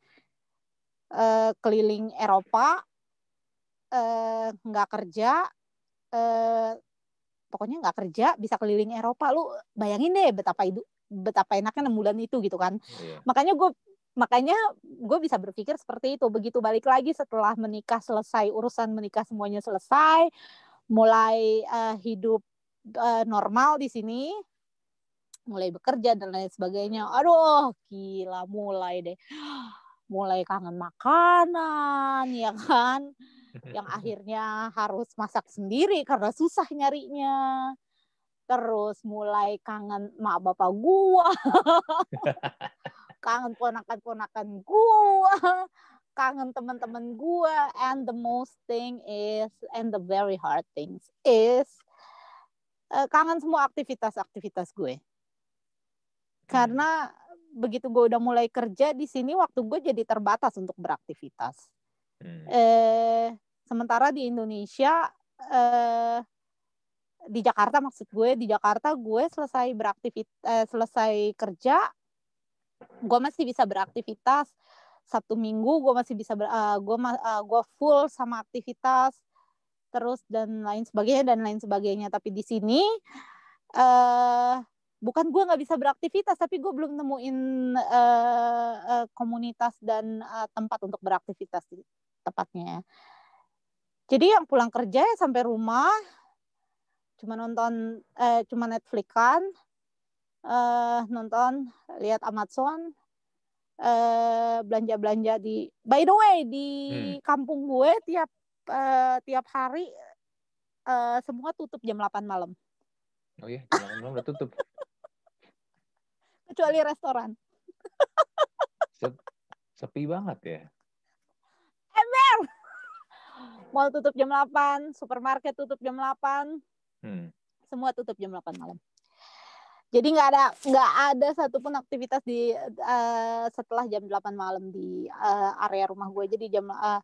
uh, keliling Eropa nggak uh, kerja uh, pokoknya nggak kerja bisa keliling Eropa lu bayangin deh betapa itu betapa enaknya enam bulan itu gitu kan yeah. makanya gue makanya gue bisa berpikir seperti itu begitu balik lagi setelah menikah selesai urusan menikah semuanya selesai mulai uh, hidup uh, normal di sini mulai bekerja dan lain sebagainya aduh gila mulai deh mulai kangen makanan ya kan yang [LAUGHS] akhirnya harus masak sendiri karena susah nyarinya terus mulai kangen mak bapak gua [LAUGHS] kangen ponakan-ponakan gue [LAUGHS] kangen teman-teman gue and the most thing is and the very hard things is uh, kangen semua aktivitas-aktivitas gue hmm. karena hmm. begitu gue udah mulai kerja di sini waktu gue jadi terbatas untuk beraktivitas hmm. eh, sementara di Indonesia eh, di Jakarta maksud gue di Jakarta gue selesai beraktivitas eh, selesai kerja gue masih bisa beraktivitas satu Minggu gue masih bisa uh, eh, gue uh, gue full sama aktivitas terus dan lain sebagainya dan lain sebagainya tapi di sini uh, bukan gue nggak bisa beraktivitas tapi gue belum nemuin uh, uh, komunitas dan uh, tempat untuk beraktivitas tepatnya jadi yang pulang kerja ya sampai rumah cuma nonton eh, cuma Netflix kan uh, nonton lihat Amazon uh, belanja-belanja di by the way di hmm. kampung gue tiap uh, tiap hari uh, semua tutup jam 8 malam. Oh iya, jam 8 malam udah tutup. Kecuali restoran. Sep sepi banget ya. Ember. Mall tutup jam 8, supermarket tutup jam 8. Hmm. Semua tutup jam 8 malam. Jadi nggak ada nggak ada satupun aktivitas di uh, setelah jam 8 malam di uh, area rumah gue. Jadi jam uh,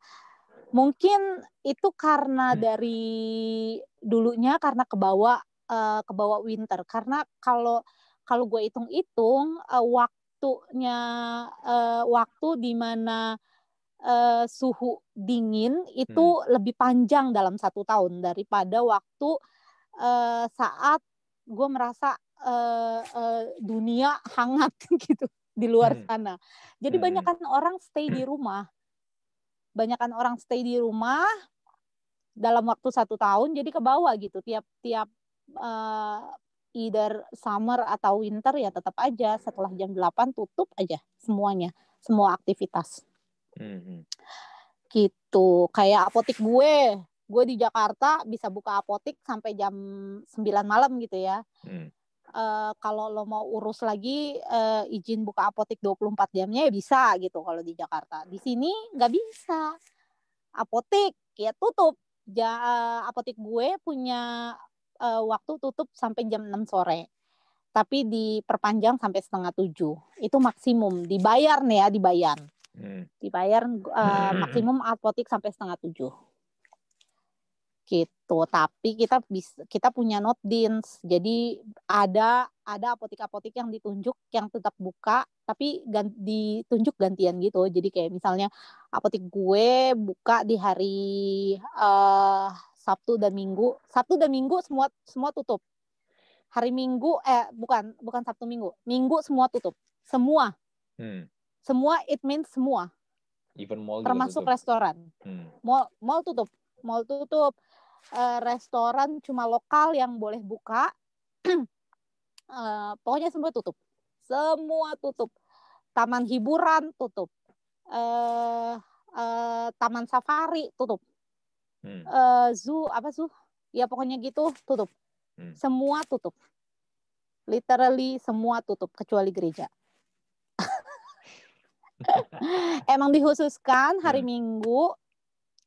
mungkin itu karena hmm. dari dulunya karena kebawa uh, kebawa winter. Karena kalau kalau gue hitung-hitung uh, waktunya uh, waktu di mana uh, suhu dingin itu hmm. lebih panjang dalam satu tahun daripada waktu uh, saat gue merasa uh, uh, dunia hangat [LAUGHS] gitu di luar hmm. sana. Jadi hmm. orang stay di rumah. banyakkan orang stay di rumah dalam waktu satu tahun jadi ke bawah gitu tiap tiap uh, either summer atau winter ya tetap aja setelah jam 8 tutup aja semuanya semua aktivitas hmm. gitu kayak apotik gue gue di Jakarta bisa buka apotik sampai jam 9 malam gitu ya Hmm uh, kalau lo mau urus lagi uh, izin buka apotek 24 jamnya ya bisa gitu kalau di Jakarta. Di sini nggak bisa. Apotek ya tutup. Ja, uh, apotek gue punya uh, waktu tutup sampai jam 6 sore. Tapi diperpanjang sampai setengah tujuh. Itu maksimum. Dibayar nih ya, dibayar. Hmm. Dibayar uh, maksimum apotek sampai setengah tujuh gitu tapi kita bisa kita punya not dins. jadi ada ada apotek-apotek yang ditunjuk yang tetap buka tapi ganti, ditunjuk gantian gitu jadi kayak misalnya apotek gue buka di hari uh, Sabtu dan Minggu Sabtu dan Minggu semua semua tutup hari Minggu eh bukan bukan Sabtu Minggu Minggu semua tutup semua hmm. semua it means semua Even mall termasuk tutup. restoran hmm. mall mall tutup mall tutup uh, restoran cuma lokal yang boleh buka uh, [CLEARS THROAT] pokoknya semua tutup semua tutup taman hiburan tutup uh, uh, taman safari tutup hmm. uh, zoo apa zoo ya pokoknya gitu tutup hmm. semua tutup literally semua tutup kecuali gereja [LAUGHS] [LAUGHS] emang dihususkan hari hmm. minggu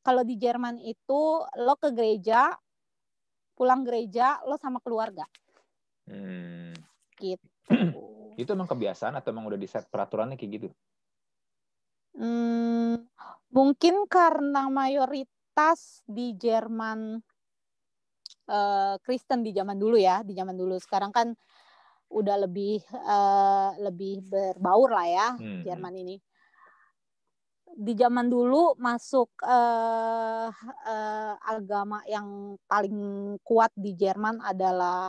kalau di Jerman itu lo ke gereja, pulang gereja lo sama keluarga. Hmm. Gitu. [CLEARS THROAT] itu emang kebiasaan atau emang udah di set peraturannya kayak gitu? Hmm, mungkin karena mayoritas di Jerman uh, Kristen di zaman dulu ya, di zaman dulu. Sekarang kan udah lebih eh, lebih berbaur lah ya hmm. hmm. Jerman ini di zaman dulu masuk uh, uh, agama yang paling kuat di Jerman adalah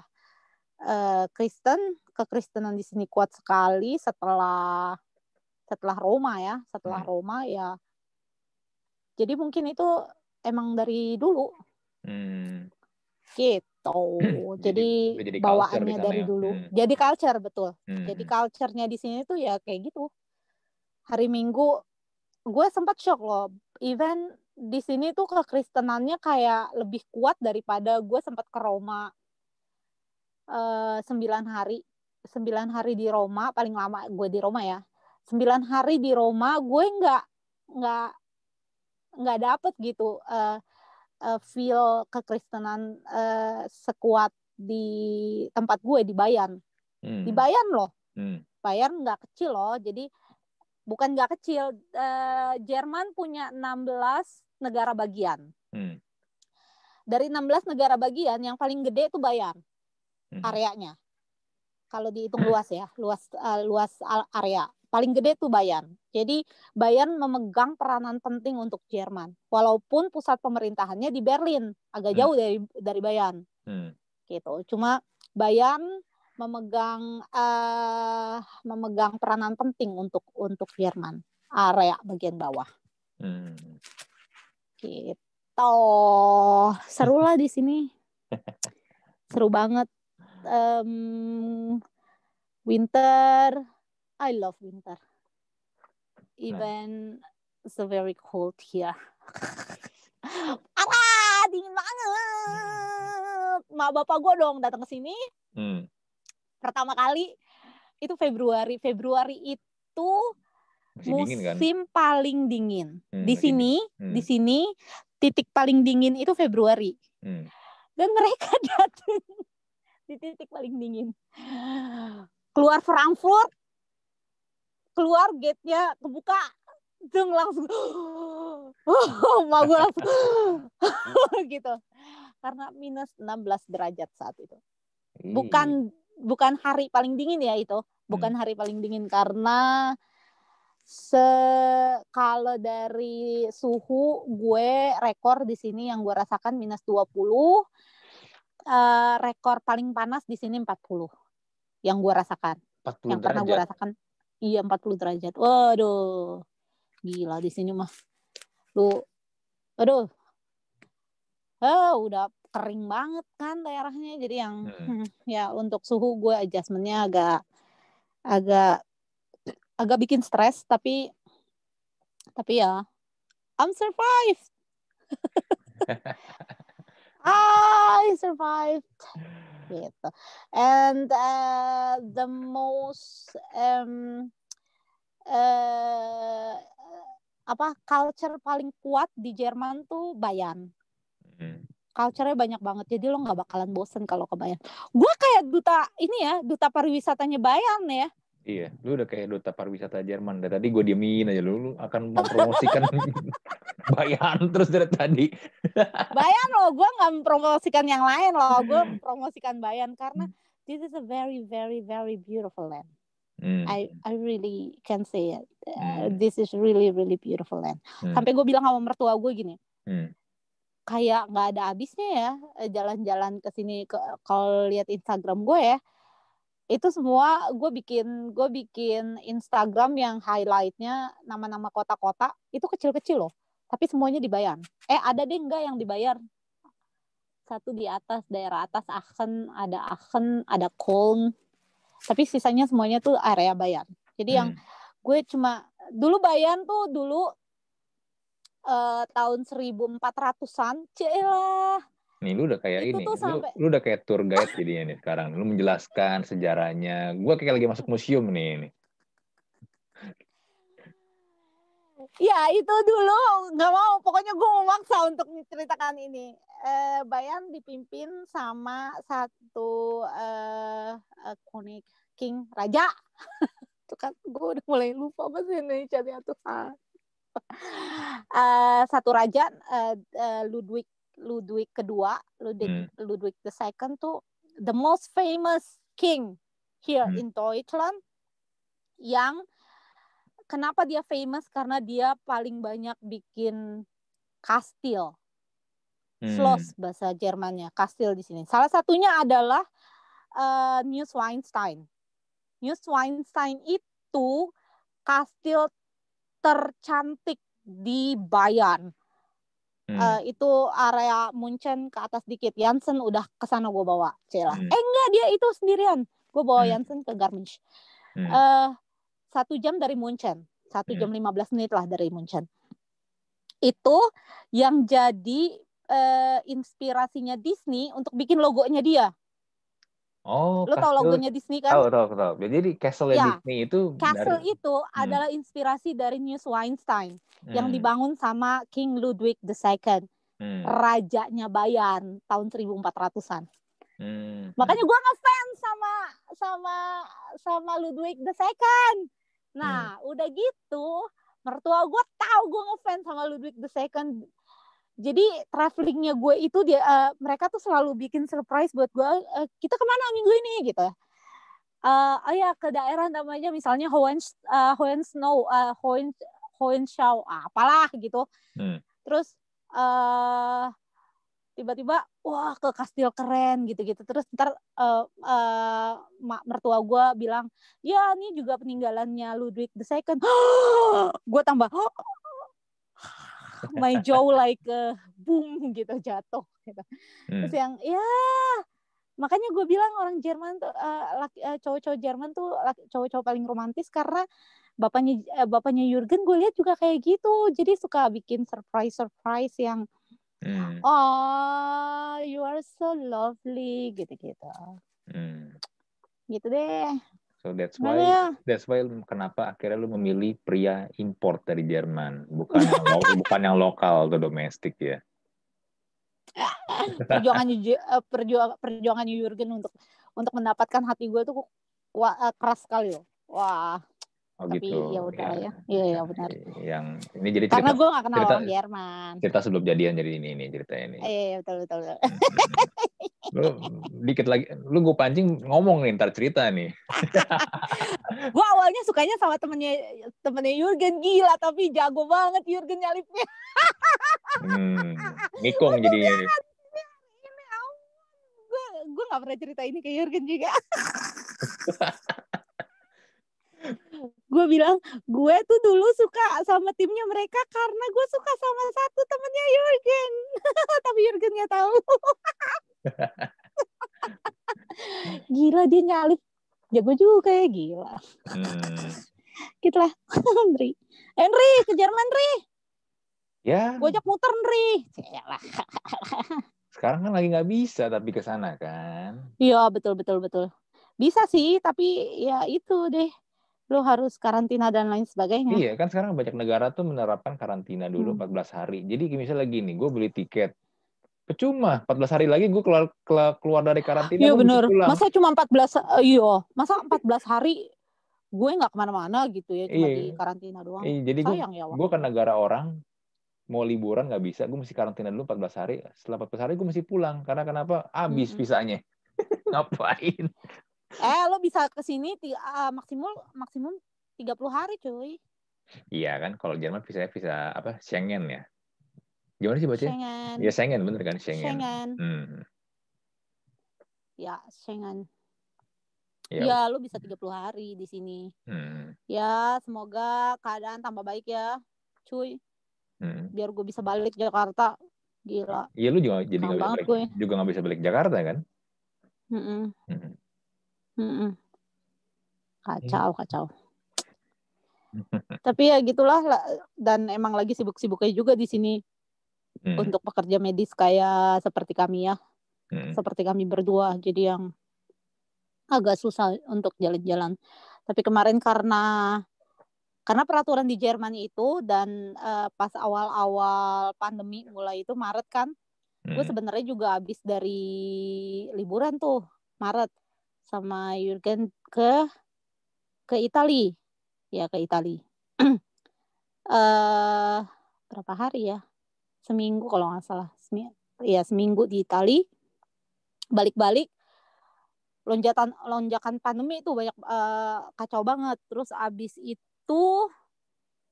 uh, Kristen. Kekristenan di sini kuat sekali setelah setelah Roma ya, setelah hmm. Roma ya. Jadi mungkin itu emang dari dulu. Hmm. Gitu. [CLEARS THROAT] Jadi, jadi bawaannya dari ya. dulu. Hmm. Jadi culture betul. Hmm. Jadi culturenya di sini tuh ya kayak gitu. Hari Minggu gue sempat shock loh event di sini tuh kekristenannya kayak lebih kuat daripada gue sempat ke Roma eh, sembilan uh, hari sembilan hari di Roma paling lama gue di Roma ya sembilan hari di Roma gue nggak nggak nggak dapet gitu uh, uh, feel kekristenan uh, sekuat di tempat gue di Bayan hmm. di Bayan loh hmm. Bayan nggak kecil loh jadi bukan nggak kecil. Uh, Jerman punya 16 negara bagian. Hmm. Dari 16 negara bagian yang paling gede itu Bayern hmm. areanya. Kalau dihitung hmm. luas ya, luas uh, luas area paling gede itu Bayern. Jadi Bayern memegang peranan penting untuk Jerman, walaupun pusat pemerintahannya di Berlin, agak hmm. jauh dari dari Bayern. Hmm. Gitu. Cuma Bayern memegang uh, memegang peranan penting untuk untuk Jerman area bagian bawah. Hmm. Gitu. Seru lah di sini. [LAUGHS] Seru banget. Um, winter, I love winter. Nah. Even it's a very cold here. [LAUGHS] Apa? dingin banget. Hmm. Mak bapak gue dong datang ke sini. Hmm pertama kali itu Februari. Februari itu Masih musim dingin, kan? paling dingin. Hmm, di sini, hmm. di sini titik paling dingin itu Februari. Hmm. Dan mereka [LAUGHS] datang di titik paling dingin. Keluar Frankfurt, keluar gate-nya kebuka, jeng langsung [GASPS] oh, mau gue langsung [GASPS] gitu karena minus 16 derajat saat itu bukan bukan hari paling dingin ya itu bukan hmm. hari paling dingin karena se kalau dari suhu gue rekor di sini yang gue rasakan minus 20 uh, eh, rekor paling panas di sini 40 yang gue rasakan 40 yang derajat. pernah gue rasakan iya 40 derajat waduh gila di sini mah lu aduh ah, udah kering banget kan daerahnya jadi yang hmm. [LAUGHS] ya untuk suhu gue adjustmentnya agak agak agak bikin stres tapi tapi ya I'm survived [LAUGHS] I survived gitu and uh, the most um, uh, apa culture paling kuat di Jerman tuh Bayan hmm culture-nya banyak banget jadi lo nggak bakalan bosen kalau ke Bayan gue kayak duta ini ya duta pariwisatanya Bayan ya Iya, lu udah kayak duta pariwisata Jerman. Dari tadi gue diemin aja lu, lu akan mempromosikan [LAUGHS] Bayan terus dari tadi. [LAUGHS] bayan lo, gue nggak mempromosikan yang lain lo, gue hmm. mempromosikan Bayan karena hmm. this is a very very very beautiful land. Hmm. I I really can say it. Uh, hmm. This is really really beautiful land. Hmm. Sampai gue bilang sama mertua gue gini, hmm kayak nggak ada habisnya ya eh, jalan-jalan ke sini ke kalau lihat Instagram gue ya itu semua gue bikin gue bikin Instagram yang highlightnya nama-nama kota-kota itu kecil-kecil loh tapi semuanya dibayar eh ada deh enggak yang dibayar satu di atas daerah atas Aachen ada Aachen ada Köln tapi sisanya semuanya tuh area bayar jadi hmm. yang gue cuma dulu bayar tuh dulu uh, tahun 1400-an. Celah. Nih lu udah kayak itu ini. Tuh sampai... lu, udah kayak tour guide jadinya nih sekarang. Lu menjelaskan sejarahnya. Gua kayak lagi masuk museum nih ini. Ya itu dulu nggak mau, pokoknya gue memaksa untuk menceritakan ini. Eh, Bayan dipimpin sama satu eh, eh kuning king raja. [LAUGHS] Tuh kan gue udah mulai lupa bahasa Indonesia ya Tuhan uh, [LAUGHS] satu raja uh, uh, Ludwig Ludwig kedua Ludwig hmm. Ludwig the second tuh the most famous king here hmm. in Deutschland yang kenapa dia famous karena dia paling banyak bikin kastil hmm. Schloss bahasa Jermannya kastil di sini salah satunya adalah uh, New Neuschwanstein itu kastil tercantik di Bayan. Hmm. Uh, itu area Munchen ke atas dikit. Jansen udah ke sana gue bawa. Cela. Hmm. Eh enggak dia itu sendirian. Gue bawa hmm. Jansen ke Garmisch. Hmm. Uh, satu jam dari Munchen. Satu hmm. jam lima belas menit lah dari Munchen. Itu yang jadi uh, inspirasinya Disney untuk bikin logonya dia. Oh, lo tau logonya Disney kan? Tahu, tahu, tahu. Jadi castle ya. Disney itu castle dari, itu hmm. adalah inspirasi dari News Weinstein hmm. yang dibangun sama King Ludwig II, hmm. rajanya Bayan tahun 1400-an. Hmm. Makanya gue ngefans sama sama sama Ludwig II. Nah, hmm. udah gitu mertua gue tau gue ngefans sama Ludwig II jadi travelingnya gue itu dia uh, mereka tuh selalu bikin surprise buat gue uh, kita kemana minggu ini gitu uh, oh ya ke daerah namanya misalnya Hoen uh, Hoen Snow uh, Hoen Hoen Show apalah gitu hmm. terus uh, tiba-tiba wah ke kastil keren gitu-gitu terus ntar uh, uh, mak mertua gue bilang ya ini juga peninggalannya Ludwig the Second [GASPS] gue tambah my jaw like uh, boom gitu jatuh gitu. Hmm. Terus yang ya makanya gue bilang orang Jerman tuh uh, uh, cowok Jerman tuh cowok-cowok paling romantis karena bapaknya uh, bapaknya Jurgen gue lihat juga kayak gitu jadi suka bikin surprise surprise yang hmm. oh you are so lovely gitu gitu hmm. gitu deh So that's why yeah. that's why kenapa akhirnya lu memilih pria import dari Jerman, bukan yang lo, [LAUGHS] bukan yang lokal atau domestik ya. [LAUGHS] perjuangan eh, perjuangan perjuangan Jurgen untuk untuk mendapatkan hati gue tuh wah, eh, keras sekali loh. Wah. Oh Tapi gitu. ya udah iya. ya. Iya ya, ya benar. Yang ini jadi cerita, Karena gue gak kenal cerita, orang Jerman. Cerita sebelum jadian jadi ini ini cerita ini. Iya ya, betul betul. betul. Hmm, hmm, hmm. lu dikit lagi lu gue pancing ngomong nih ntar cerita nih. [LAUGHS] gue awalnya sukanya sama temennya temennya Jurgen gila tapi jago banget Jurgen nyalipnya. hmm, [LAUGHS] nikung jadi. Ini, gue gue gak pernah cerita ini ke Jurgen juga. [LAUGHS] gue bilang gue tuh dulu suka sama timnya mereka karena gue suka sama satu temennya Jurgen [LAUGHS] tapi Jurgen nggak tahu [LAUGHS] gila dia nyalip jago juga ya gila hmm. Gitu lah [LAUGHS] Henry Henry ke Jerman Henry ya gue ajak muter Henry ya sekarang kan lagi nggak bisa tapi ke sana kan iya betul betul betul bisa sih tapi ya itu deh lu harus karantina dan lain sebagainya. Iya, kan sekarang banyak negara tuh menerapkan karantina dulu hmm. 14 hari. Jadi misalnya gini, gue beli tiket percuma 14 hari lagi gue keluar keluar dari karantina iya bener masa cuma 14 eh, iya masa 14 hari gue nggak kemana-mana gitu ya cuma iya. di karantina doang iya, jadi sayang gue, ya gue ke negara orang mau liburan nggak bisa gue mesti karantina dulu 14 hari setelah 14 hari gue mesti pulang karena kenapa habis -hmm. visanya [LAUGHS] ngapain eh lo bisa kesini sini uh, maksimum maksimum 30 hari cuy iya kan kalau Jerman bisa bisa apa Schengen ya gimana sih bacanya Schengen. ya Schengen bener kan Schengen, Schengen. Hmm. ya Schengen iya. Ya, ya lu bisa 30 hari di sini. Hmm. Ya, semoga keadaan tambah baik ya, cuy. Hmm. Biar gue bisa balik Jakarta. Gila. Iya, lu juga jadi gak bisa balik, gue. Ya. juga nggak bisa balik Jakarta kan? Mm -mm. Hmm. Kacau iya. kacau. [LAUGHS] Tapi ya gitulah dan emang lagi sibuk-sibuknya juga di sini hmm. untuk pekerja medis kayak seperti kami ya. Hmm. Seperti kami berdua jadi yang agak susah untuk jalan-jalan. Tapi kemarin karena karena peraturan di Jerman itu dan uh, pas awal-awal pandemi mulai itu Maret kan, hmm. gue sebenarnya juga habis dari liburan tuh Maret sama Jurgen ke ke Itali ya ke Itali uh, [CLEARS THROAT] berapa hari ya seminggu kalau nggak salah seminggu, ya seminggu di Itali balik-balik lonjakan lonjakan pandemi itu banyak uh, kacau banget terus abis itu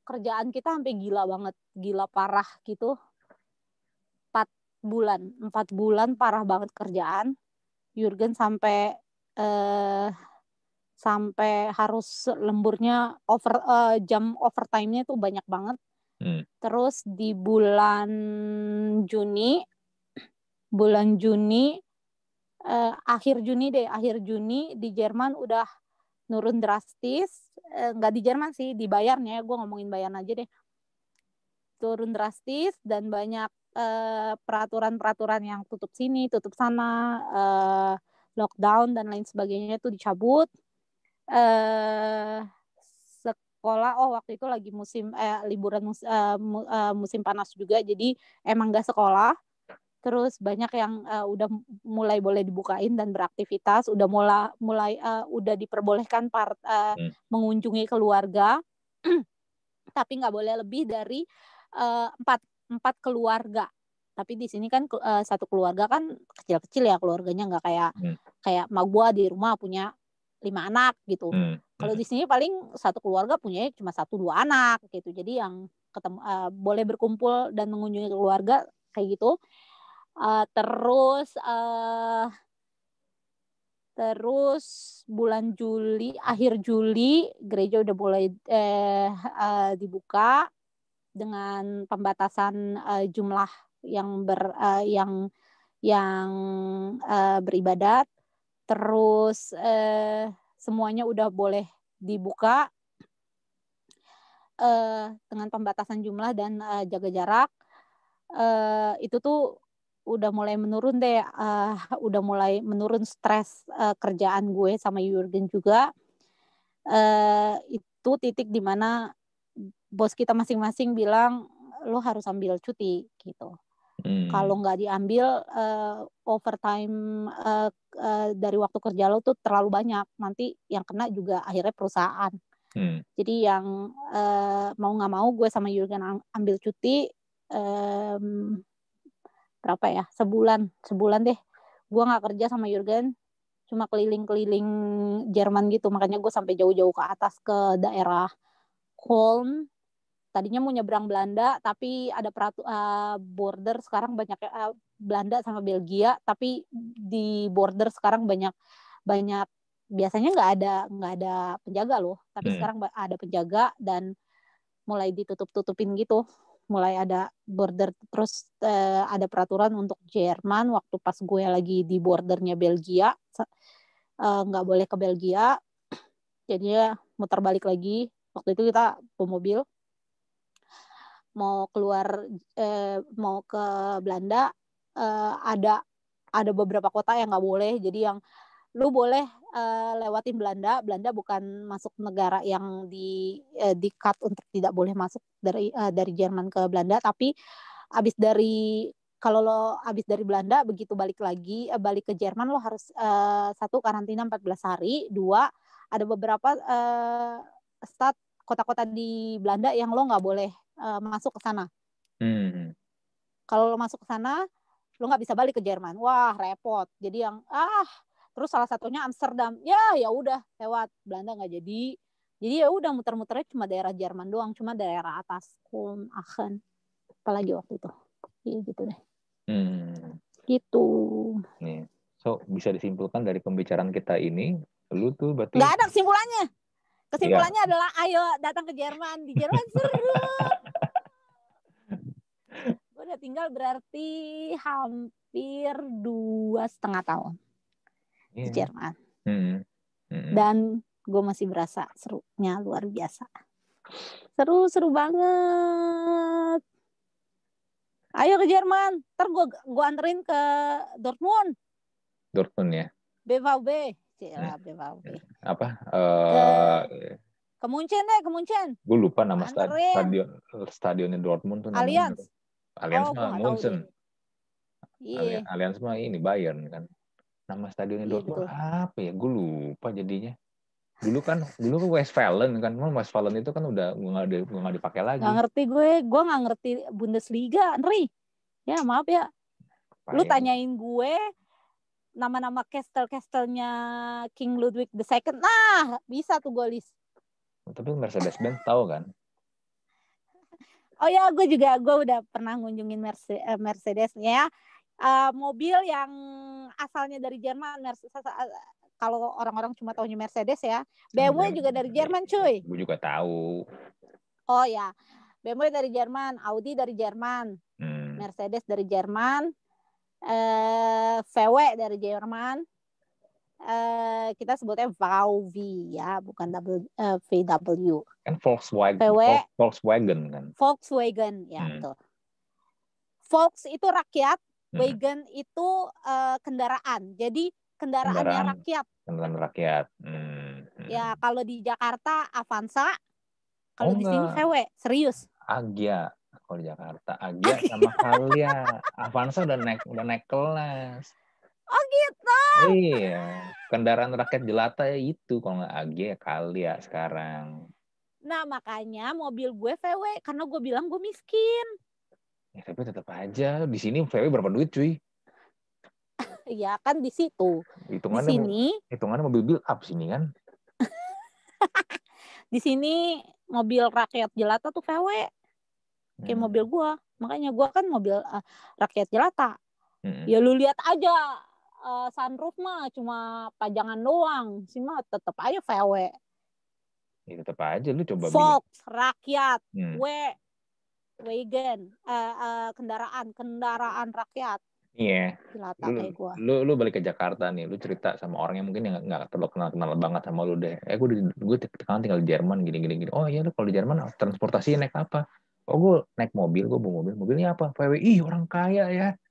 kerjaan kita sampai gila banget gila parah gitu empat bulan empat bulan parah banget kerjaan Jurgen sampai eh, sampai harus lemburnya over eh, jam overtime-nya itu banyak banget. Hmm. Terus di bulan Juni bulan Juni eh, akhir Juni deh, akhir Juni di Jerman udah nurun drastis. Eh, nggak eh, di Jerman sih, dibayarnya gue ngomongin bayar aja deh. Turun drastis dan banyak eh, peraturan-peraturan uh, yang tutup sini, tutup sana, Uh, lockdown dan lain sebagainya itu dicabut. Eh sekolah oh waktu itu lagi musim eh, liburan mus, eh, eh musim panas juga jadi emang gak sekolah terus banyak yang eh, udah mulai boleh dibukain dan beraktivitas udah mulai mulai eh, udah diperbolehkan part eh, hmm. mengunjungi keluarga [CLEARS THROAT] tapi nggak boleh lebih dari eh, empat empat keluarga tapi di sini kan uh, satu keluarga kan kecil-kecil ya keluarganya nggak kayak hmm. kayak mak gua di rumah punya lima anak gitu. Hmm. hmm. Kalau di sini paling satu keluarga punya cuma satu dua anak gitu. Jadi yang ketemu uh, boleh berkumpul dan mengunjungi keluarga kayak gitu. Uh, terus uh, terus bulan Juli akhir Juli gereja udah boleh eh, uh, dibuka dengan pembatasan uh, jumlah yang ber uh, yang yang uh, beribadat terus uh, semuanya udah boleh dibuka uh, dengan pembatasan jumlah dan uh, jaga jarak uh, itu tuh udah mulai menurun deh uh, udah mulai menurun stres uh, kerjaan gue sama Jurgen juga uh, itu titik dimana bos kita masing-masing bilang lo harus ambil cuti gitu Hmm. Kalau nggak diambil uh, overtime uh, uh, dari waktu kerja lo tuh terlalu banyak. Nanti yang kena juga akhirnya perusahaan. Hmm. Jadi yang uh, mau nggak mau gue sama Jurgen ambil cuti um, berapa ya? Sebulan, sebulan deh. Gue nggak kerja sama Jurgen, cuma keliling-keliling Jerman gitu. Makanya gue sampai jauh-jauh ke atas ke daerah Köln tadinya mau nyebrang Belanda tapi ada peratu uh, border sekarang banyak uh, Belanda sama Belgia tapi di border sekarang banyak banyak biasanya nggak ada nggak ada penjaga loh tapi hmm. sekarang ada penjaga dan mulai ditutup tutupin gitu mulai ada border terus uh, ada peraturan untuk Jerman waktu pas gue lagi di bordernya Belgia nggak uh, boleh ke Belgia [CLEARS THROAT] jadinya muter balik lagi waktu itu kita pemobil mobil mau keluar eh, mau ke Belanda eh, ada ada beberapa kota yang nggak boleh jadi yang lu boleh eh, lewatin Belanda. Belanda bukan masuk negara yang di eh, di cut untuk tidak boleh masuk dari eh, dari Jerman ke Belanda, tapi abis dari kalau lo abis dari Belanda begitu balik lagi eh, balik ke Jerman lo harus eh, satu karantina 14 hari, dua ada beberapa eh, stat kota-kota di Belanda yang lo nggak boleh uh, masuk ke sana. Hmm. Kalau lo masuk ke sana, lo nggak bisa balik ke Jerman. Wah repot. Jadi yang ah terus salah satunya Amsterdam. Ya ya udah lewat Belanda nggak jadi. Jadi ya udah muter-muternya cuma daerah Jerman doang, cuma daerah atas Kulm, Aachen, apalagi waktu itu. Iya gitu deh. Hmm. Gitu. Nih. So bisa disimpulkan dari pembicaraan kita ini, lu tuh berarti Gak ada kesimpulannya iya. kesimpulannya ya. adalah ayo datang ke Jerman di Jerman seru udah tinggal berarti hampir dua setengah tahun yeah. di hmm. Jerman. Mm-hmm. Dan gue masih berasa serunya luar biasa. Seru seru banget. Ayo ke Jerman, ntar gue gua anterin ke Dortmund. Dortmund ya. BVB, Cila, BVB. Hmm. Apa? Uh, ke, eh, ke deh, ke Gue lupa nama stadion stadionnya Dortmund tuh. Allianz. Allianz oh, mah Munchen. Iya. Allianz mah ini Bayern kan. Nama stadionnya iya, Dortmund betul. apa ya? Gue lupa jadinya. Dulu kan dulu kan Westfalen kan. Mal Westfalen itu kan udah nggak ada nggak dipakai lagi. Gak ngerti gue, gue nggak ngerti Bundesliga, Nri. Ya maaf ya. Apa Lu ya? tanyain gue nama-nama castle-castlenya King Ludwig the Second. Nah, bisa tuh gue list. Tapi Mercedes-Benz tahu kan? Oh ya, gue juga gue udah pernah ngunjungin Mercedes, eh, Mercedes ya. Uh, mobil yang asalnya dari Jerman Mercedes kalau orang-orang cuma tahunya Mercedes ya. BMW juga dari Jerman, cuy. Gue juga tahu. Oh ya. BMW dari Jerman, Audi dari Jerman, hmm. Mercedes dari Jerman, eh VW dari Jerman, Eh, kita sebutnya VW ya, bukan W uh, eh, VW. Kan Volkswagen. VW, Volkswagen kan. Volkswagen ya hmm. betul. Volks itu rakyat, hmm. wagon itu uh, kendaraan. Jadi kendaraannya kendaraan, rakyat. Kendaraan rakyat. Hmm. Ya kalau di Jakarta Avanza, kalau oh, di sini VW serius. Agia kalau di Jakarta Agia sama Halia. Avanza udah naik udah naik kelas. Oh gitu. Iya. Kendaraan rakyat jelata ya itu kalau nggak AG ya kali ya sekarang. Nah makanya mobil gue VW karena gue bilang gue miskin. Ya, tapi tetap aja di sini VW berapa duit cuy? [LAUGHS] Iya kan di situ. Hitungannya, di sini. Hitungannya mobil build up sini kan. [LAUGHS] di sini mobil rakyat jelata tuh VW kayak hmm. mobil gue. makanya gue kan mobil uh, rakyat jelata hmm. ya lu lihat aja uh, sunroof mah cuma pajangan doang sih mah tetap aja VW ya, tetap aja lu coba Volk, rakyat hmm. W wagon uh, uh, kendaraan kendaraan rakyat Iya. Yeah. Lu, lu lu balik ke Jakarta nih, lu cerita sama orang yang mungkin yang nggak terlalu kenal kenal banget sama lu deh. Eh gue gue sekarang tinggal di Jerman gini gini gini. Oh iya lu kalau di Jerman ah, transportasinya naik apa? Oh gue naik mobil, gue bawa mobil. Mobilnya apa? vw ih orang kaya ya.